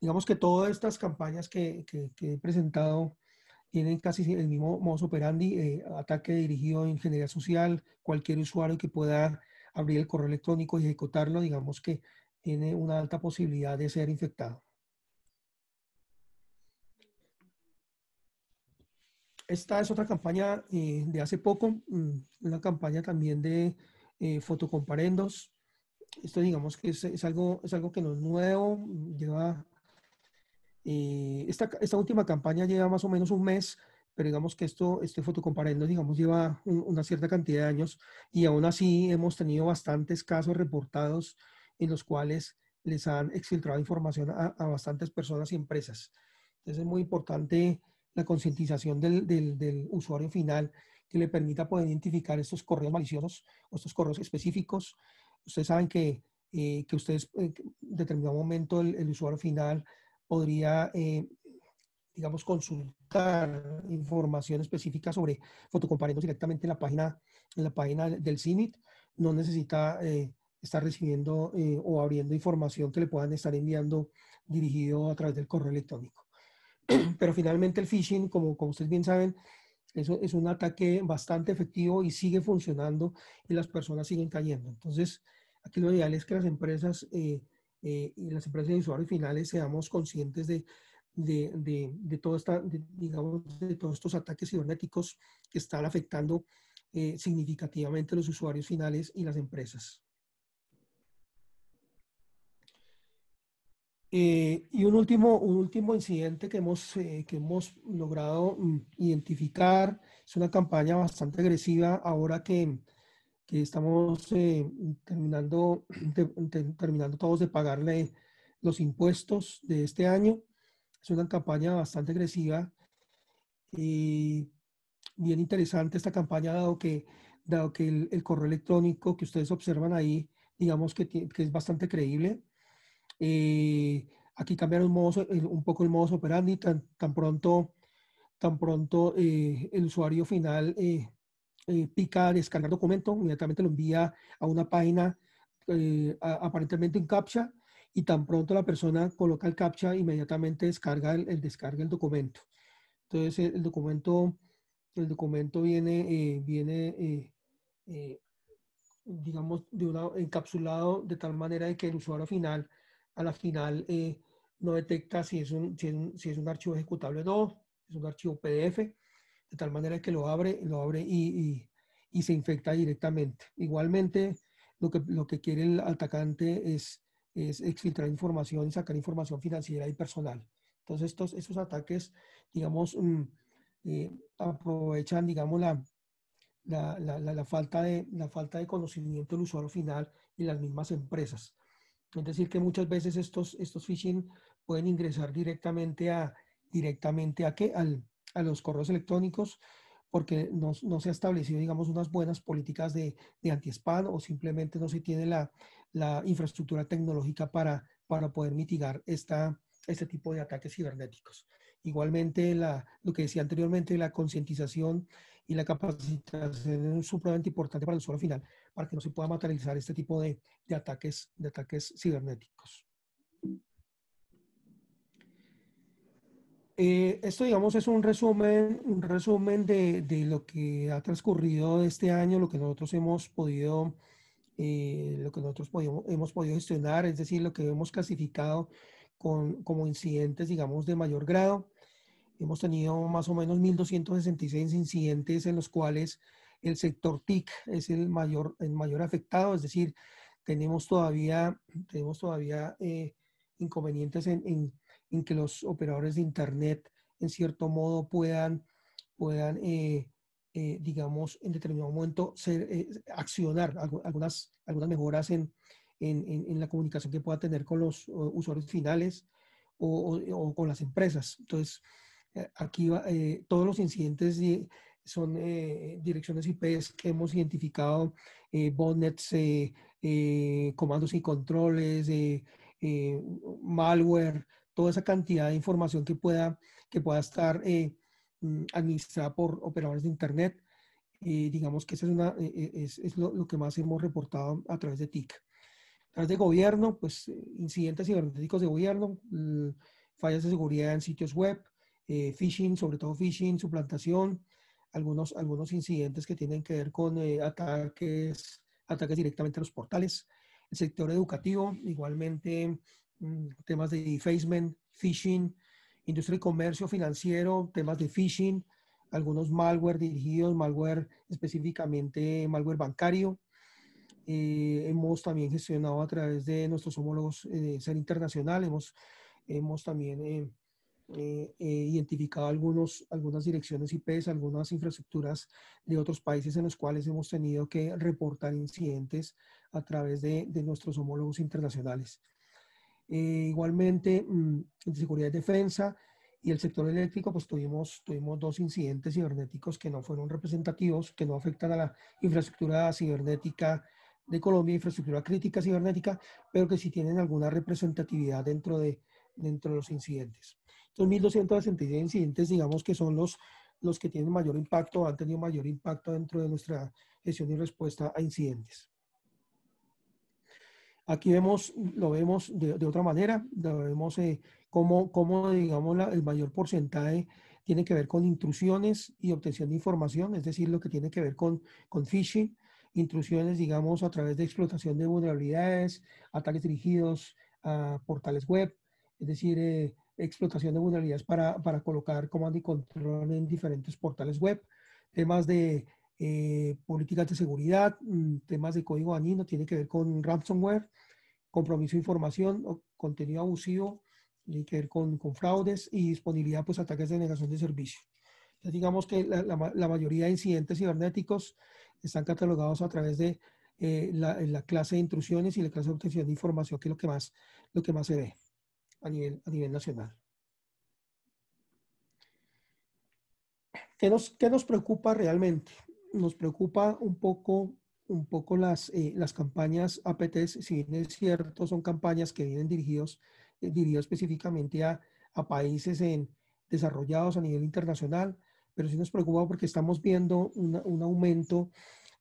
Digamos que todas estas campañas que, que, he presentado tienen casi el mismo modo operandi, eh, ataque dirigido a ingeniería social, cualquier usuario que pueda abrir el correo electrónico y ejecutarlo, digamos que tiene una alta posibilidad de ser infectado. Esta es otra campaña eh, de hace poco, mm, una campaña también de eh, fotocomparendos. Esto digamos que es, algo, es algo que no es nuevo, lleva... Eh, esta, esta última campaña lleva más o menos un mes, pero digamos que esto, este fotocomparendo, digamos, lleva una cierta cantidad de años y aún así hemos tenido bastantes casos reportados en los cuales les han exfiltrado información a, bastantes personas y empresas. Entonces es muy importante la concientización del, del, usuario final que le permita poder identificar estos correos maliciosos o estos correos específicos. Ustedes saben que, eh, que ustedes eh, en determinado momento el, el usuario final podría, eh, digamos, consultar información específica sobre fotocomparendos directamente en la página, en la página del CIMIT, no necesita eh, estar recibiendo eh, o abriendo información que le puedan estar enviando dirigido a través del correo electrónico. Pero finalmente el phishing, como, como ustedes bien saben, eso es un ataque bastante efectivo y sigue funcionando y las personas siguen cayendo. Entonces, aquí lo ideal es que las empresas eh, y las empresas de usuarios finales seamos conscientes de de, de, esta, de todos estos ataques cibernéticos que están afectando eh, significativamente los usuarios finales y las empresas. Eh, y un último, un último incidente que hemos, eh, que hemos logrado mm, identificar, es una campaña bastante agresiva ahora que, estamos terminando, terminando todos de pagarle los impuestos de este año. Es una campaña bastante agresiva y bien interesante esta campaña, dado que, dado que el, correo electrónico que ustedes observan ahí, digamos que, que es bastante creíble. Eh, aquí cambiaron un, modo, un poco el modo operandi, tan, tan pronto, tan pronto eh, el usuario final eh, pica pica el documento, inmediatamente lo envía a una página aparentemente en CAPTCHA, y tan pronto la persona coloca el CAPTCHA, inmediatamente descarga el, descarga el documento. Entonces, el, documento, el documento viene, eh, viene eh, eh, digamos, de encapsulado de tal manera de que el usuario final, a la final, no detecta si es, un, si, es un, archivo ejecutable o no, es un archivo PDF, de tal manera que lo abre, lo abre y, y, se infecta directamente. Igualmente, lo que, lo que quiere el atacante es es exfiltrar información y sacar información financiera y personal. Entonces, estos, ataques, digamos, mm, eh, aprovechan, digamos, la, la, la, la, falta de, la falta de conocimiento del usuario final y las mismas empresas. Es decir, que muchas veces estos, estos phishing pueden ingresar directamente a, directamente a, ¿qué? Al, a los correos electrónicos porque no, se ha establecido, digamos, unas buenas políticas de, de anti-spam o simplemente no se tiene la, infraestructura tecnológica para, para poder mitigar este tipo de ataques cibernéticos. Igualmente, lo que decía anteriormente, la concientización y la capacitación es sumamente importante para el usuario final, para que no se pueda materializar este tipo de, ataques, de ataques cibernéticos. Eh, esto, digamos, es un resumen, un resumen de, de, lo que ha transcurrido este año, lo que nosotros hemos podido, eh, lo que nosotros hemos podido gestionar, es decir, lo que hemos clasificado con, como incidentes, digamos, de mayor grado. Hemos tenido más o menos 1.266 incidentes en los cuales el sector TIC es el mayor, el mayor afectado, es decir, tenemos todavía, tenemos todavía eh, inconvenientes en, en en que los operadores de Internet, en cierto modo, puedan, puedan eh, eh, digamos, en determinado momento ser, eh, accionar algunas, algunas mejoras en, en, la comunicación que pueda tener con los usuarios finales o, con las empresas. Entonces, aquí todos los incidentes son direcciones IPs que hemos identificado, botnets, comandos y controles, malware, toda esa cantidad de información que pueda, que pueda estar eh, mm, administrada por operadores de Internet. Eh, digamos que esa es, una, eh, es, lo, que más hemos reportado a través de TIC. A través de gobierno, pues incidentes cibernéticos de gobierno, fallas de seguridad en sitios web, phishing, sobre todo phishing, suplantación, algunos, algunos incidentes que tienen que ver con ataques, ataques directamente a los portales. El sector educativo, igualmente Mm, temas de defacement, phishing, industria y comercio financiero, temas de phishing, algunos malware dirigidos, malware específicamente malware bancario. Eh, hemos también gestionado a través de nuestros homólogos eh, ser internacional, hemos, hemos también eh, eh, identificado algunos, algunas direcciones IP, algunas infraestructuras de otros países en los cuales hemos tenido que reportar incidentes a través de, de nuestros homólogos internacionales. Eh, igualmente, mm, en seguridad y defensa y el sector eléctrico, pues tuvimos, tuvimos dos incidentes cibernéticos que no fueron representativos, que no afectan a la infraestructura cibernética de Colombia, infraestructura crítica cibernética, pero que sí tienen alguna representatividad dentro de, dentro de los incidentes. Entonces, 1260 incidentes, digamos que son los, los que tienen mayor impacto, han tenido mayor impacto dentro de nuestra gestión y respuesta a incidentes. Aquí vemos, lo vemos de, otra manera, vemos eh, como, digamos, el mayor porcentaje tiene que ver con intrusiones y obtención de información, es decir, lo que tiene que ver con, con phishing, intrusiones, digamos, a través de explotación de vulnerabilidades, ataques dirigidos a portales web, es decir, eh, explotación de vulnerabilidades para, para colocar comando y control en diferentes portales web, temas de eh, políticas de seguridad, mm, temas de código dañino, tiene que ver con ransomware, compromiso de información, o contenido abusivo, tiene que ver con, fraudes y disponibilidad, pues ataques de negación de servicio. digamos que la, mayoría de incidentes cibernéticos están catalogados a través de eh, la, clase de intrusiones y la clase de obtención de información, que es lo que más, lo que más se ve a nivel, a nivel nacional. ¿Qué nos, ¿Qué nos preocupa realmente? nos preocupa un poco, un poco las, eh, las campañas APTs, si bien es cierto, son campañas que vienen dirigidos, eh, específicamente a, países en, desarrollados a nivel internacional, pero sí nos preocupa porque estamos viendo un aumento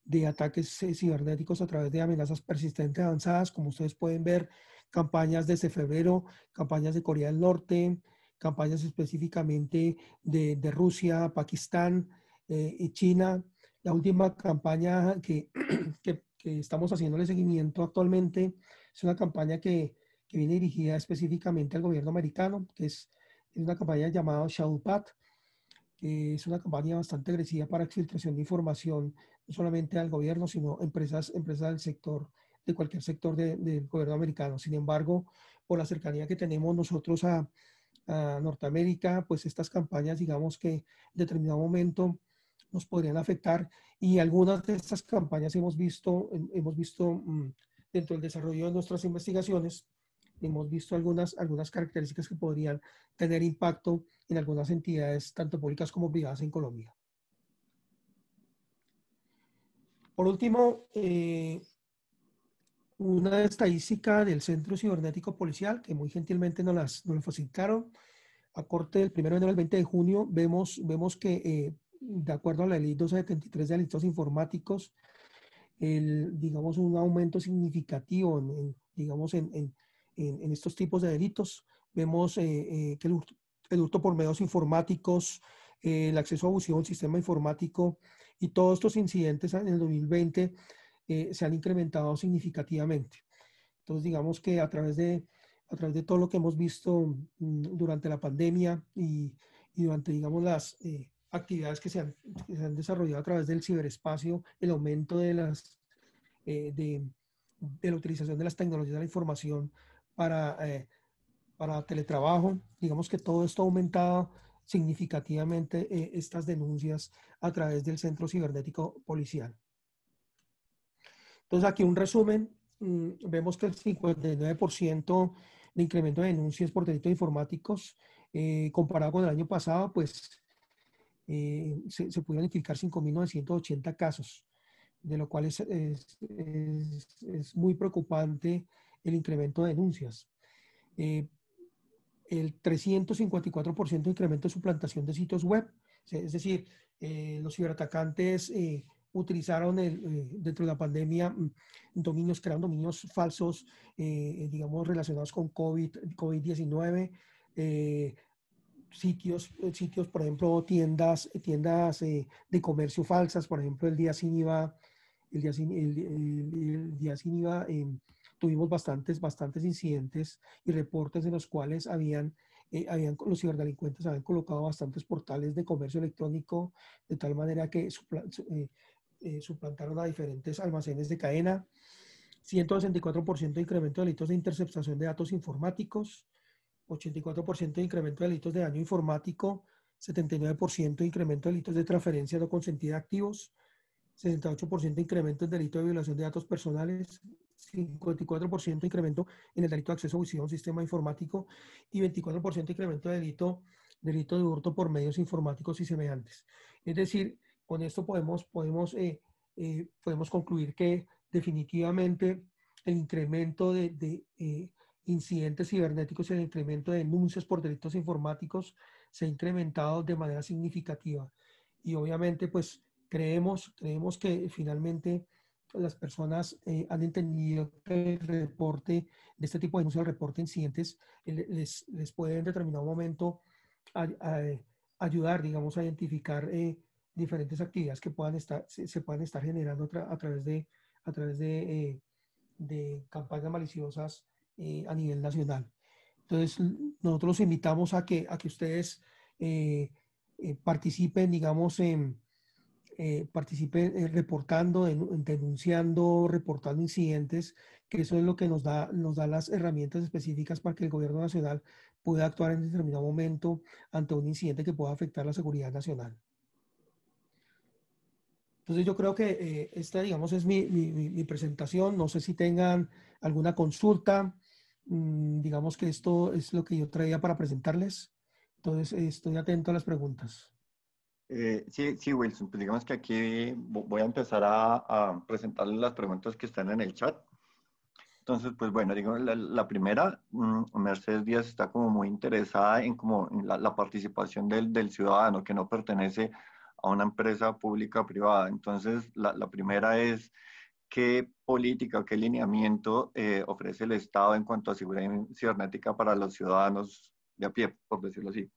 de ataques eh, cibernéticos a través de amenazas persistentes avanzadas, como ustedes pueden ver, campañas desde febrero, campañas de Corea del Norte, campañas específicamente de, Rusia, Pakistán y China, la última campaña que, estamos haciendo el seguimiento actualmente es una campaña que, viene dirigida específicamente al gobierno americano, que es una campaña llamada Shadow que es una campaña bastante agresiva para exfiltración de información, no solamente al gobierno, sino empresas, empresas del sector, de cualquier sector del gobierno americano. Sin embargo, por la cercanía que tenemos nosotros a, a Norteamérica, pues estas campañas, digamos que en determinado momento nos podrían afectar y algunas de estas campañas hemos visto, hemos visto mm, dentro del desarrollo de nuestras investigaciones, hemos visto algunas, algunas características que podrían tener impacto en algunas entidades, tanto públicas como privadas en Colombia. Por último, eh, una estadística del Centro Cibernético Policial, que muy gentilmente nos, facilitaron. A corte del 1 de enero del 20 de junio, vemos, vemos que eh, de acuerdo a la ley 273 de delitos informáticos, el, digamos, un aumento significativo en, digamos, en, en, estos tipos de delitos. Vemos eh, eh, que el hurto, por medios informáticos, eh, el acceso abusivo a un sistema informático y todos estos incidentes en el 2020 se han incrementado significativamente. Entonces, digamos que a través de, a través de todo lo que hemos visto mm, durante la pandemia y, y durante, digamos, las, actividades que se, han, desarrollado a través del ciberespacio, el aumento de, las, eh, de, la utilización de las tecnologías de la información para, eh, para teletrabajo. Digamos que todo esto ha aumentado significativamente eh, estas denuncias a través del Centro Cibernético Policial. Entonces, aquí un resumen. Mm, vemos que el 59% de incremento de denuncias por delitos informáticos comparado con el año pasado, pues eh, se, pudieron identificar 5.980 casos, de lo cual es, es, es, muy preocupante el incremento de denuncias. Eh, el 354% de incremento de suplantación de sitios web, es decir, eh, los ciberatacantes utilizaron dentro de la pandemia mm, dominios, crearon dominios falsos, digamos, relacionados con COVID-19. covid 19 sitios, eh, sitios, por ejemplo, tiendas, eh, tiendas eh, de comercio falsas, por ejemplo, el día sin IVA, el día el, día em, tuvimos bastantes, bastantes incidentes y reportes en los cuales habían, habían, los ciberdelincuentes habían colocado bastantes portales de comercio electrónico de tal manera que suplantaron a diferentes almacenes de cadena. 164% de incremento de delitos de interceptación de datos informáticos, 84% de incremento de delitos de daño informático, 79% de incremento de delitos de transferencia no consentida de activos, 68% de incremento en delito de violación de datos personales, 54% de incremento en el delito de acceso a un sistema informático y 24% de incremento de delito, delito de hurto por medios informáticos y semejantes. Es decir, con esto podemos, podemos, eh, eh, podemos concluir que definitivamente el incremento de, eh, incidentes cibernéticos y el incremento de denuncias por delitos informáticos se ha incrementado de manera significativa. Y obviamente, pues creemos, creemos que finalmente pues, las personas eh, han entendido que el reporte de este tipo de denuncias, el reporte de incidentes, les, les puede en determinado momento ayudar, digamos, a identificar eh, diferentes actividades que puedan estar, se, pueden puedan estar generando a través de, a través de, eh, de campañas maliciosas eh, a nivel nacional. Entonces, nosotros invitamos a que, a que ustedes eh, eh, participen, digamos, en, participen reportando, denunciando, reportando incidentes, que eso es lo que nos da, nos da las herramientas específicas para que el gobierno nacional pueda actuar en determinado momento ante un incidente que pueda afectar la seguridad nacional. Entonces yo creo que esta, digamos, es mi, presentación. No sé si tengan alguna consulta, Mm, digamos que esto es lo que yo traía para presentarles. Entonces, estoy atento a las preguntas. Eh, sí, sí, Wilson, pues digamos que aquí voy a empezar a, presentarles las preguntas que están en el chat. Entonces, pues bueno, digo, la, primera, mm, Mercedes Díaz está como muy interesada en como la, la participación del, del, ciudadano que no pertenece a una empresa pública o privada. Entonces, la, la primera es, ¿Qué política o qué lineamiento eh, ofrece el Estado en cuanto a seguridad cibernética para los ciudadanos de a pie, por decirlo así?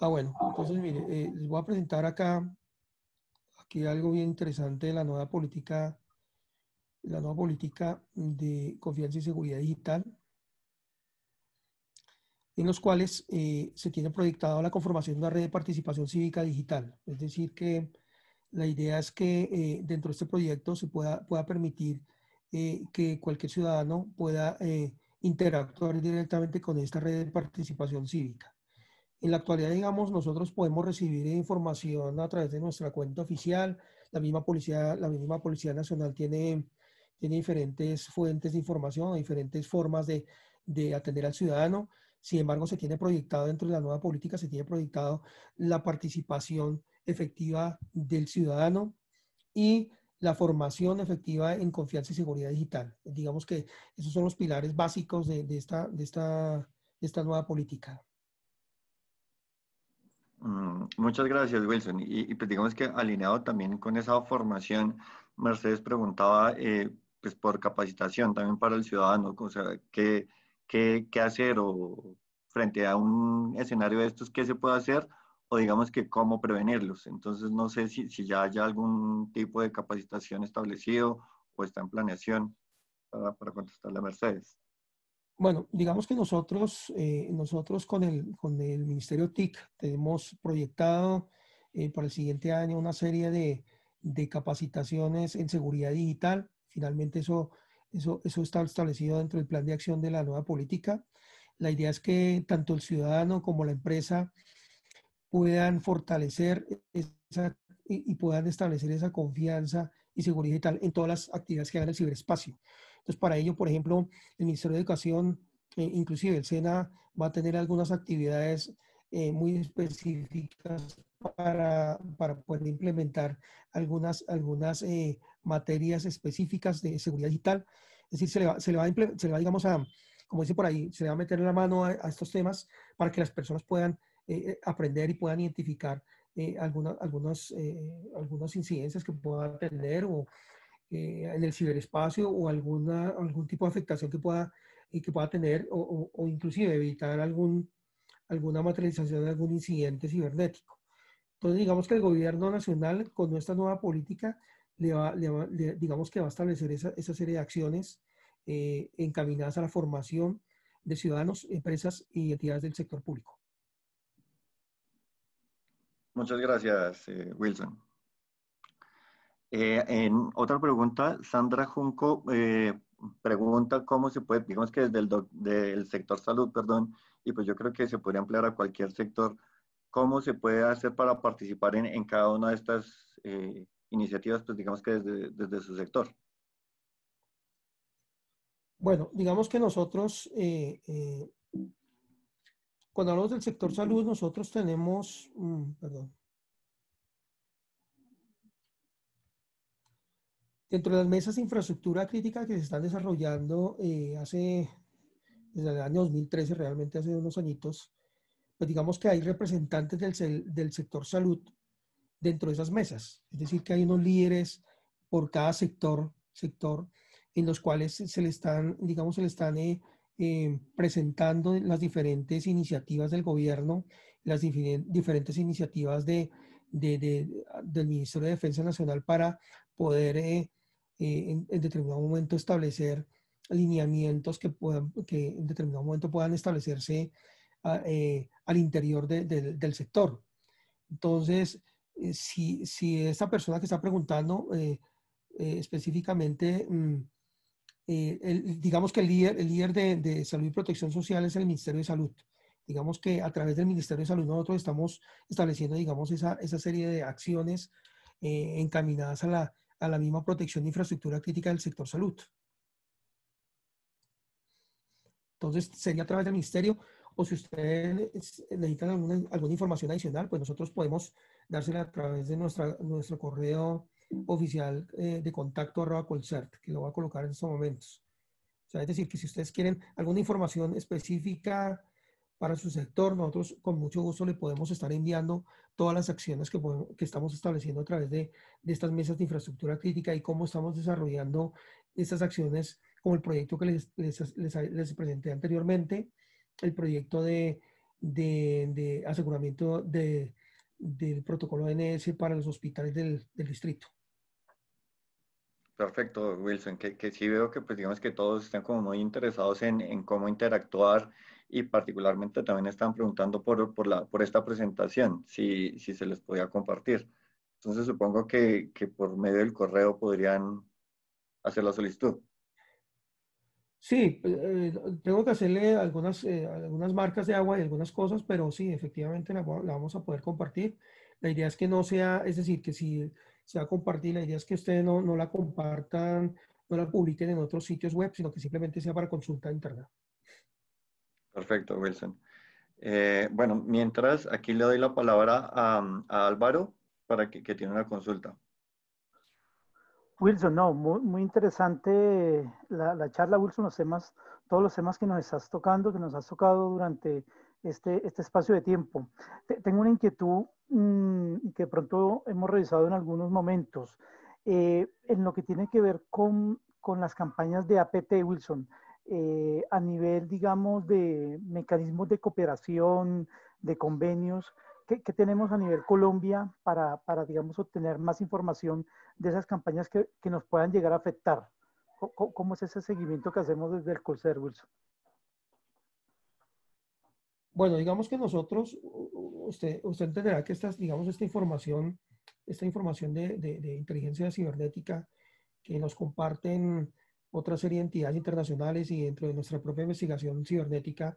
Ah, bueno, entonces mire, eh, les voy a presentar acá aquí algo bien interesante de la nueva política, la nueva política de confianza y seguridad digital, en los cuales eh, se tiene proyectado la conformación de una red de participación cívica digital. Es decir, que la idea es que eh, dentro de este proyecto se pueda, pueda permitir eh, que cualquier ciudadano pueda eh, interactuar directamente con esta red de participación cívica. En la actualidad, digamos, nosotros podemos recibir información a través de nuestra cuenta oficial. La misma Policía, la misma policía Nacional tiene, tiene diferentes fuentes de información, diferentes formas de, de atender al ciudadano. Sin embargo, se tiene proyectado dentro de la nueva política, se tiene proyectado la participación efectiva del ciudadano y la formación efectiva en confianza y seguridad digital. Digamos que esos son los pilares básicos de, de, esta, de, esta, esta, nueva política. Mm, muchas gracias, Wilson. Y, pues digamos que alineado también con esa formación, Mercedes preguntaba eh, pues por capacitación también para el ciudadano, o sea, ¿qué, qué, qué hacer o frente a un escenario de estos, qué se puede hacer o digamos que cómo prevenirlos. Entonces, no sé si, si ya hay algún tipo de capacitación establecido o está en planeación para, para contestarle a Mercedes. Bueno, digamos que nosotros, eh, nosotros con, el, con el Ministerio TIC tenemos proyectado eh, para el siguiente año una serie de, de, capacitaciones en seguridad digital. Finalmente eso, eso, eso está establecido dentro del plan de acción de la nueva política. La idea es que tanto el ciudadano como la empresa puedan fortalecer esa, y, puedan establecer esa confianza y seguridad digital en todas las actividades que hagan el ciberespacio. Entonces, para ello, por ejemplo, el Ministerio de Educación, eh, inclusive el SENA, va a tener algunas actividades eh, muy específicas para, para, poder implementar algunas, algunas eh, materias específicas de seguridad digital. Es decir, se le va, se le va, se le va digamos, a, como dice por ahí, se le va a meter la mano a estos temas para que las personas puedan eh, eh, aprender y puedan identificar eh, algunas, eh, algunas incidencias que puedan tener o en el ciberespacio o alguna, algún tipo de afectación que pueda, que pueda tener o, o, inclusive evitar algún, alguna materialización de algún incidente cibernético. Entonces digamos que el gobierno nacional con nuestra nueva política le, va, digamos que va a establecer esa, esa serie de acciones encaminadas a la formación de ciudadanos, empresas y entidades del sector público. Muchas gracias, eh, Wilson. Eh, en otra pregunta, Sandra Junco eh, pregunta cómo se puede, digamos que desde el del sector salud, perdón, y pues yo creo que se podría ampliar a cualquier sector, cómo se puede hacer para participar en, cada una de estas iniciativas, pues digamos que desde, desde, su sector. Bueno, digamos que nosotros cuando hablamos del sector salud, nosotros tenemos, mm, perdón, dentro de las mesas de infraestructura crítica que se están desarrollando eh, hace, desde el año 2013, realmente hace unos añitos, pues digamos que hay representantes del, sector salud dentro de esas mesas. Es decir, que hay unos líderes por cada sector, sector en los cuales se le están, digamos, se le están eh, eh, presentando las diferentes iniciativas del gobierno, las diferentes iniciativas del Ministerio de Defensa Nacional para poder eh, eh, en, determinado momento establecer lineamientos que, puedan, que en determinado momento puedan establecerse ah, al interior del sector. Entonces, si, si esta persona que está preguntando específicamente... Mm, eh, digamos que el líder, el líder de, salud y protección social es el Ministerio de Salud. Digamos que a través del Ministerio de Salud nosotros estamos estableciendo, digamos, esa, esa serie de acciones eh, encaminadas a la, misma protección de infraestructura crítica del sector salud. Entonces, sería a través del ministerio o si ustedes necesitan alguna, información adicional, pues nosotros podemos dársela a través de nuestra, nuestro correo oficial eh, de contacto arroba colcert, que lo va a colocar en estos momentos. O sea, es decir, que si ustedes quieren alguna información específica para su sector, nosotros con mucho gusto le podemos estar enviando todas las acciones que, que estamos estableciendo a través de, de estas mesas de infraestructura crítica y cómo estamos desarrollando estas acciones como el proyecto que les, les, les, les presenté anteriormente, el proyecto de, de, de aseguramiento de, del protocolo NS para los hospitales del, distrito. Perfecto, Wilson, que, que, sí veo que pues digamos que todos están como muy interesados en, en cómo interactuar y particularmente también están preguntando por, por, la, por esta presentación, si, si se les podía compartir. Entonces supongo que, que por medio del correo podrían hacer la solicitud. Sí, eh, eh, tengo que hacerle algunas, eh, algunas marcas de agua y algunas cosas, pero sí, efectivamente la, vamos a poder compartir. La idea es que no sea, es decir, que si se va a compartir, la idea es que ustedes no, la compartan, no la publiquen en otros sitios web, sino que simplemente sea para consulta interna. Perfecto, Wilson. bueno, mientras aquí le doy la palabra a, Álvaro para que, que tiene una consulta. Wilson, no, muy, interesante la, charla, Wilson, los temas, todos los temas que nos estás tocando, que nos has tocado durante este, este espacio de tiempo. tengo una inquietud mm, que pronto hemos revisado en algunos momentos, eh, en lo que tiene que ver con, con las campañas de APT, Wilson, eh, a nivel, digamos, de mecanismos de cooperación, de convenios, ¿qué, tenemos a nivel Colombia para, para, digamos, obtener más información de esas campañas que, que nos puedan llegar a afectar? ¿Cómo, es ese seguimiento que hacemos desde el Colser, Wilson? Bueno, digamos que nosotros, usted, usted entenderá que estas, digamos, esta información, esta información de, de, de inteligencia cibernética que nos comparten otra serie de entidades internacionales y dentro de nuestra propia investigación cibernética,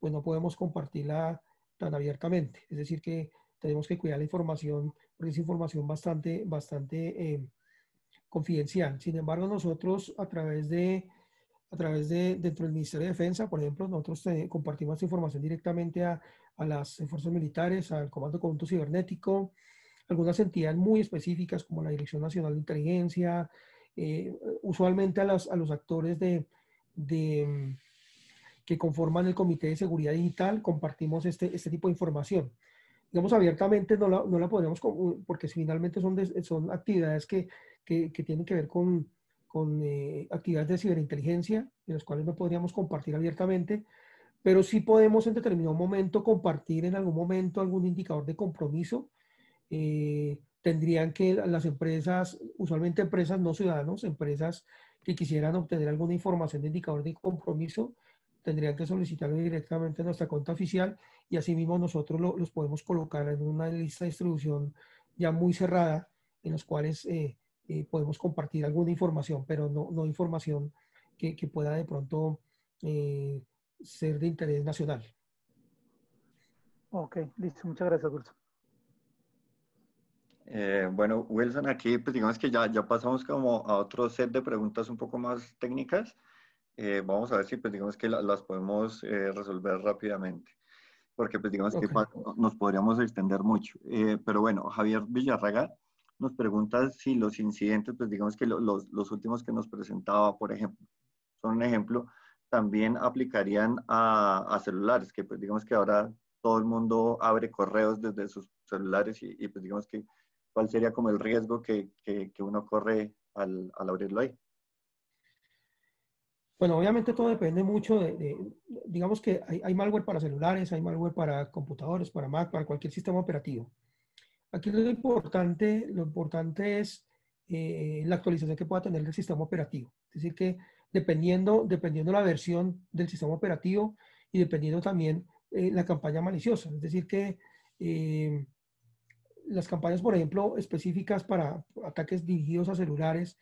pues no podemos compartirla tan abiertamente. Es decir, que tenemos que cuidar la información, porque es información bastante, bastante eh, confidencial. Sin embargo, nosotros a través de, a través de, dentro del Ministerio de Defensa, por ejemplo, nosotros compartimos información directamente a, las fuerzas militares, al Comando Conjunto Cibernético, algunas entidades muy específicas como la Dirección Nacional de Inteligencia, eh, usualmente a, a los actores de que conforman el Comité de Seguridad Digital, compartimos este, este tipo de información. Digamos, abiertamente no la, no la podemos, porque finalmente son, son actividades que, que, tienen que ver con, con eh, actividades de ciberinteligencia, de las cuales no podríamos compartir abiertamente, pero sí podemos en determinado momento compartir en algún momento algún indicador de compromiso. Eh, tendrían que las empresas, usualmente empresas no ciudadanos, empresas que quisieran obtener alguna información de indicador de compromiso, tendrían que solicitarlo directamente en nuestra cuenta oficial y asimismo nosotros los podemos colocar en una lista de distribución ya muy cerrada en los cuales eh, eh, podemos compartir alguna información, pero no, información que, pueda de pronto eh, ser de interés nacional. Ok, listo. Muchas gracias, Wilson. bueno, Wilson, aquí pues digamos que ya, ya pasamos como a otro set de preguntas un poco más técnicas. Eh, vamos a ver si pues, digamos que las podemos eh, resolver rápidamente, porque pues, digamos que nos podríamos extender mucho. Eh, pero bueno, Javier Villarraga nos pregunta si los incidentes, pues digamos que los, los, últimos que nos presentaba, por ejemplo, son un ejemplo, también aplicarían a, a, celulares, que pues digamos que ahora todo el mundo abre correos desde sus celulares y, pues digamos que cuál sería como el riesgo que, que, que uno corre al, al abrirlo ahí. Bueno, obviamente todo depende mucho de, digamos que hay, malware para celulares, hay malware para computadores, para Mac, para cualquier sistema operativo. Aquí lo importante, lo importante es eh, la actualización que pueda tener el sistema operativo. Es decir, que dependiendo, dependiendo la versión del sistema operativo y dependiendo también eh, la campaña maliciosa. Es decir, que eh, las campañas, por ejemplo, específicas para ataques dirigidos a celulares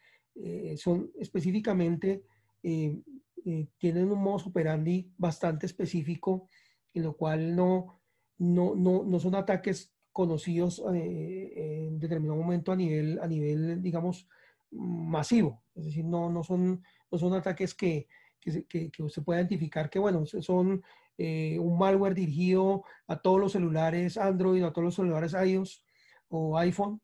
son específicamente eh, eh, tienen un modus operandi bastante específico, en lo cual no, no, no, son ataques conocidos eh, en determinado momento a nivel, a nivel digamos, masivo. Es decir, no, no, son, son ataques que, que, que, usted pueda identificar que, bueno, son un malware dirigido a todos los celulares Android, a todos los celulares iOS o iPhone,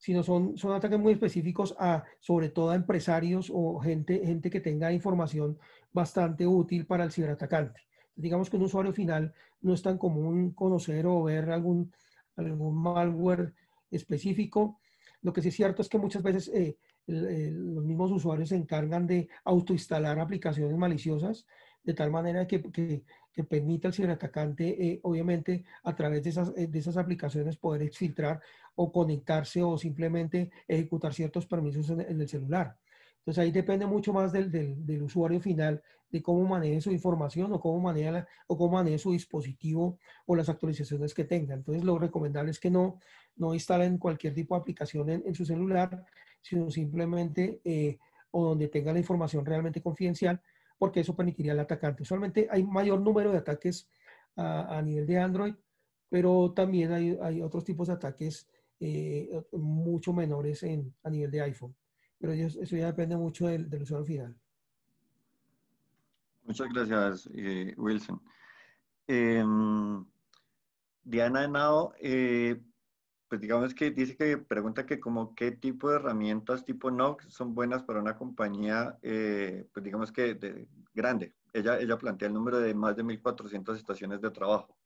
sino son, son ataques muy específicos a, sobre todo a empresarios o gente, gente que tenga información bastante útil para el ciberatacante. Digamos que un usuario final no es tan común conocer o ver algún, algún malware específico. Lo que sí es cierto es que muchas veces eh, los mismos usuarios se encargan de autoinstalar aplicaciones maliciosas de tal manera que, que, permita al ciberatacante, eh, obviamente, a través de esas, eh, aplicaciones poder filtrar o conectarse o simplemente ejecutar ciertos permisos en, el celular. Entonces ahí depende mucho más del, usuario final, de cómo maneje su información o cómo, maneja o cómo maneje su dispositivo o las actualizaciones que tenga. Entonces lo recomendable es que no, no instalen cualquier tipo de aplicación en, su celular, sino simplemente eh, o donde tenga la información realmente confidencial porque eso permitiría al atacante. solamente hay mayor número de ataques a, nivel de Android, pero también hay, otros tipos de ataques eh, mucho menores en, a nivel de iPhone. Pero eso, ya depende mucho del, usuario final. Muchas gracias, eh, Wilson. Em, Diana Henao, eh, pues digamos que dice que pregunta que como qué tipo de herramientas tipo NOC son buenas para una compañía, eh, pues digamos que grande. Ella, ella plantea el número de más de 1.400 estaciones de trabajo.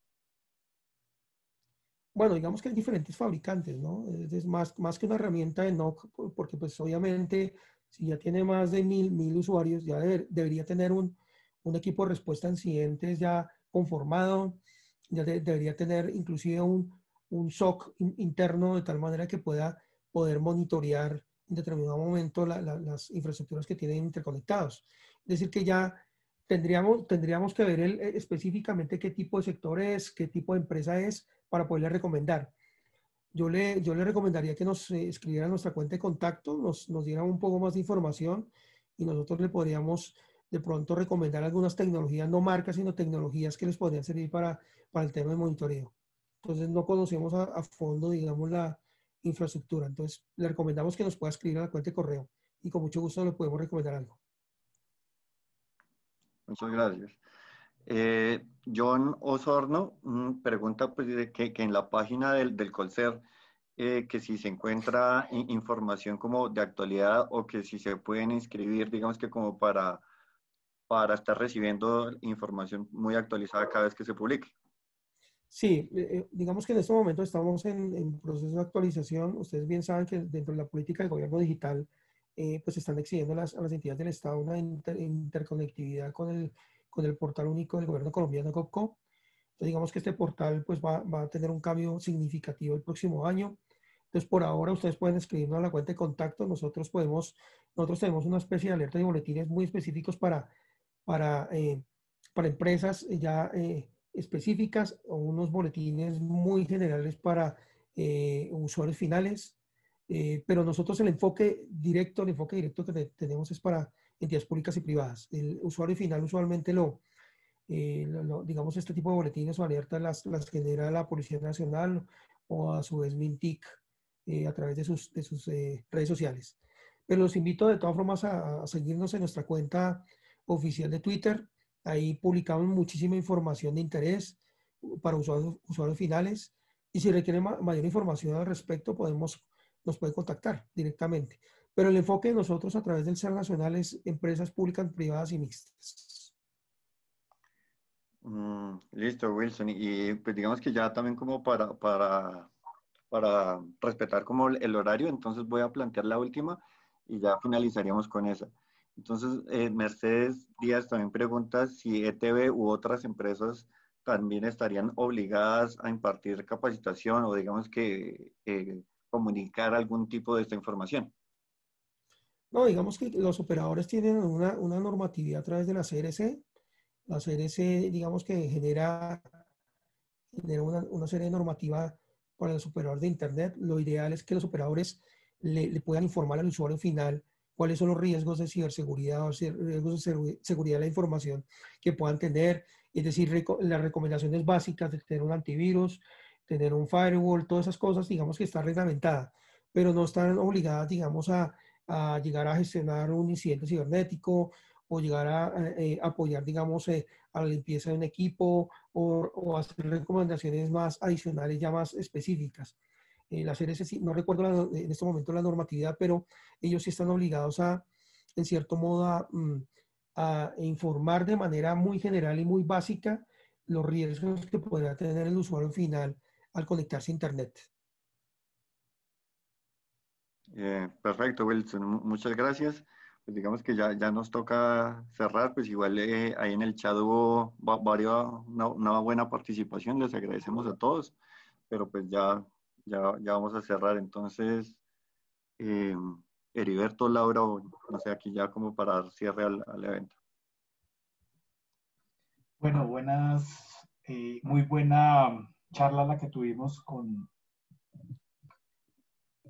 Bueno, digamos que hay diferentes fabricantes, ¿no? Es más, más que una herramienta de NOC, porque pues obviamente si ya tiene más de mil, mil usuarios, ya debería tener un, un, equipo de respuesta en incidentes ya conformado, ya debería tener inclusive un, un SOC interno de tal manera que pueda poder monitorear en determinado momento las infraestructuras que tienen interconectados. Es decir, que ya tendríamos, tendríamos que ver eh, específicamente qué tipo de sector es, qué tipo de empresa es, para poderle recomendar. Yo le, yo le recomendaría que nos eh, escribiera nuestra cuenta de contacto, nos, nos diera un poco más de información y nosotros le podríamos de pronto recomendar algunas tecnologías, no marcas, sino tecnologías que les podrían servir para, para el tema de monitoreo. Entonces no conocemos a, fondo, digamos, la infraestructura. Entonces le recomendamos que nos pueda escribir a la cuenta de correo y con mucho gusto le podemos recomendar algo. Muchas gracias. Eh, John Osorno mm, pregunta pues, que, en la página del, Colser, eh, que si se encuentra información como de actualidad o que si se pueden inscribir, digamos que como para, para estar recibiendo información muy actualizada cada vez que se publique. Sí, eh, eh, digamos que en este momento estamos en, proceso de actualización. Ustedes bien saben que dentro de la política del gobierno digital, eh, pues están exigiendo las, a las entidades del Estado una interconectividad con el, con el portal único del gobierno colombiano, COPCO. Entonces, digamos que este portal pues, va, a tener un cambio significativo el próximo año. Entonces, por ahora ustedes pueden escribirnos a la cuenta de contacto. Nosotros podemos, nosotros tenemos una especie de alerta de boletines muy específicos para, para, para empresas ya específicas o unos boletines muy generales para eh, usuarios finales, eh, pero nosotros el enfoque directo, el enfoque directo que tenemos es para entidades públicas y privadas. El usuario final usualmente eh, lo, digamos, este tipo de boletines o alertas las, las, genera la Policía Nacional o a su vez Mintic a través de sus, de sus redes sociales. Pero los invito de todas formas a seguirnos en nuestra cuenta oficial de Twitter, Ahí publicamos muchísima información de interés uh, para usuarios, finales y si requieren mayor información al respecto podemos, nos puede contactar directamente. Pero el enfoque de nosotros a través del SER Nacional es empresas públicas, privadas y mixtas. Mm, listo, Wilson. Y pues digamos que ya también como para, para, para respetar como el horario, entonces voy a plantear la última y ya finalizaríamos con esa. Entonces, eh, Mercedes Díaz también pregunta si ETV u otras empresas también estarían obligadas a impartir capacitación o digamos que eh, comunicar algún tipo de esta información. No, digamos que los operadores tienen una, una normatividad a través de la CRC. La CRC, digamos que genera, una, serie de normativa para los operadores de Internet. Lo ideal es que los operadores le puedan informar al usuario final cuáles son los riesgos de ciberseguridad o riesgos de seguridad de la información que puedan tener, es decir, las recomendaciones básicas de tener un antivirus, tener un firewall, todas esas cosas, digamos que está reglamentada, pero no están obligadas, digamos, a, llegar a gestionar un incidente cibernético o llegar a eh, apoyar, digamos, eh, a la limpieza de un equipo o hacer recomendaciones más adicionales, ya más específicas. Eh, no recuerdo eh, en este momento la normatividad, pero ellos sí están obligados a, en cierto modo, a, mm, informar de manera muy general y muy básica los riesgos que podrá tener el usuario final al conectarse a Internet. Eh, perfecto, Wilson. Muchas gracias. Pues digamos que ya, nos toca cerrar, pues igual ahí en el chat hubo varios, una, buena participación, les agradecemos a todos, pero pues ya ya, ya vamos a cerrar. Entonces, eh, Heriberto, Laura, o, no aquí ya como para dar cierre al, evento. Bueno, buenas, eh, muy buena charla la que tuvimos con,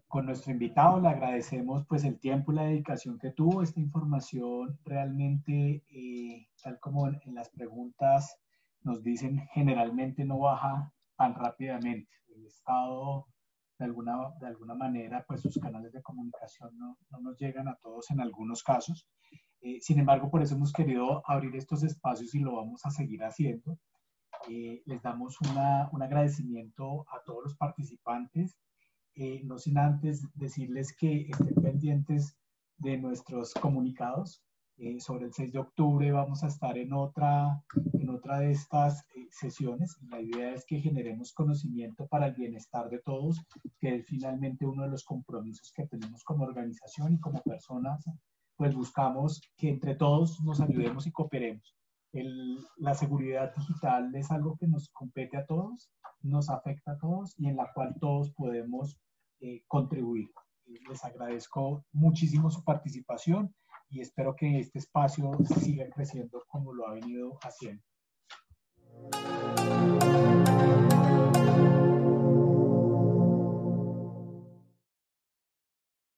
con nuestro invitado. Le agradecemos pues el tiempo y la dedicación que tuvo. Esta información realmente, eh, tal como en las preguntas nos dicen, generalmente no baja tan rápidamente. Estado, de alguna, de alguna manera, pues sus canales de comunicación no, nos llegan a todos en algunos casos. Eh, sin embargo, por eso hemos querido abrir estos espacios y lo vamos a seguir haciendo. Eh, les damos un agradecimiento a todos los participantes, eh, no sin antes decirles que estén pendientes de nuestros comunicados. Eh, sobre el 6 de octubre vamos a estar en otra, en otra de estas eh, sesiones. La idea es que generemos conocimiento para el bienestar de todos, que es finalmente uno de los compromisos que tenemos como organización y como personas, pues buscamos que entre todos nos ayudemos y cooperemos. la seguridad digital es algo que nos compete a todos, nos afecta a todos y en la cual todos podemos eh, contribuir. Les agradezco muchísimo su participación y espero que este espacio siga creciendo como lo ha venido haciendo.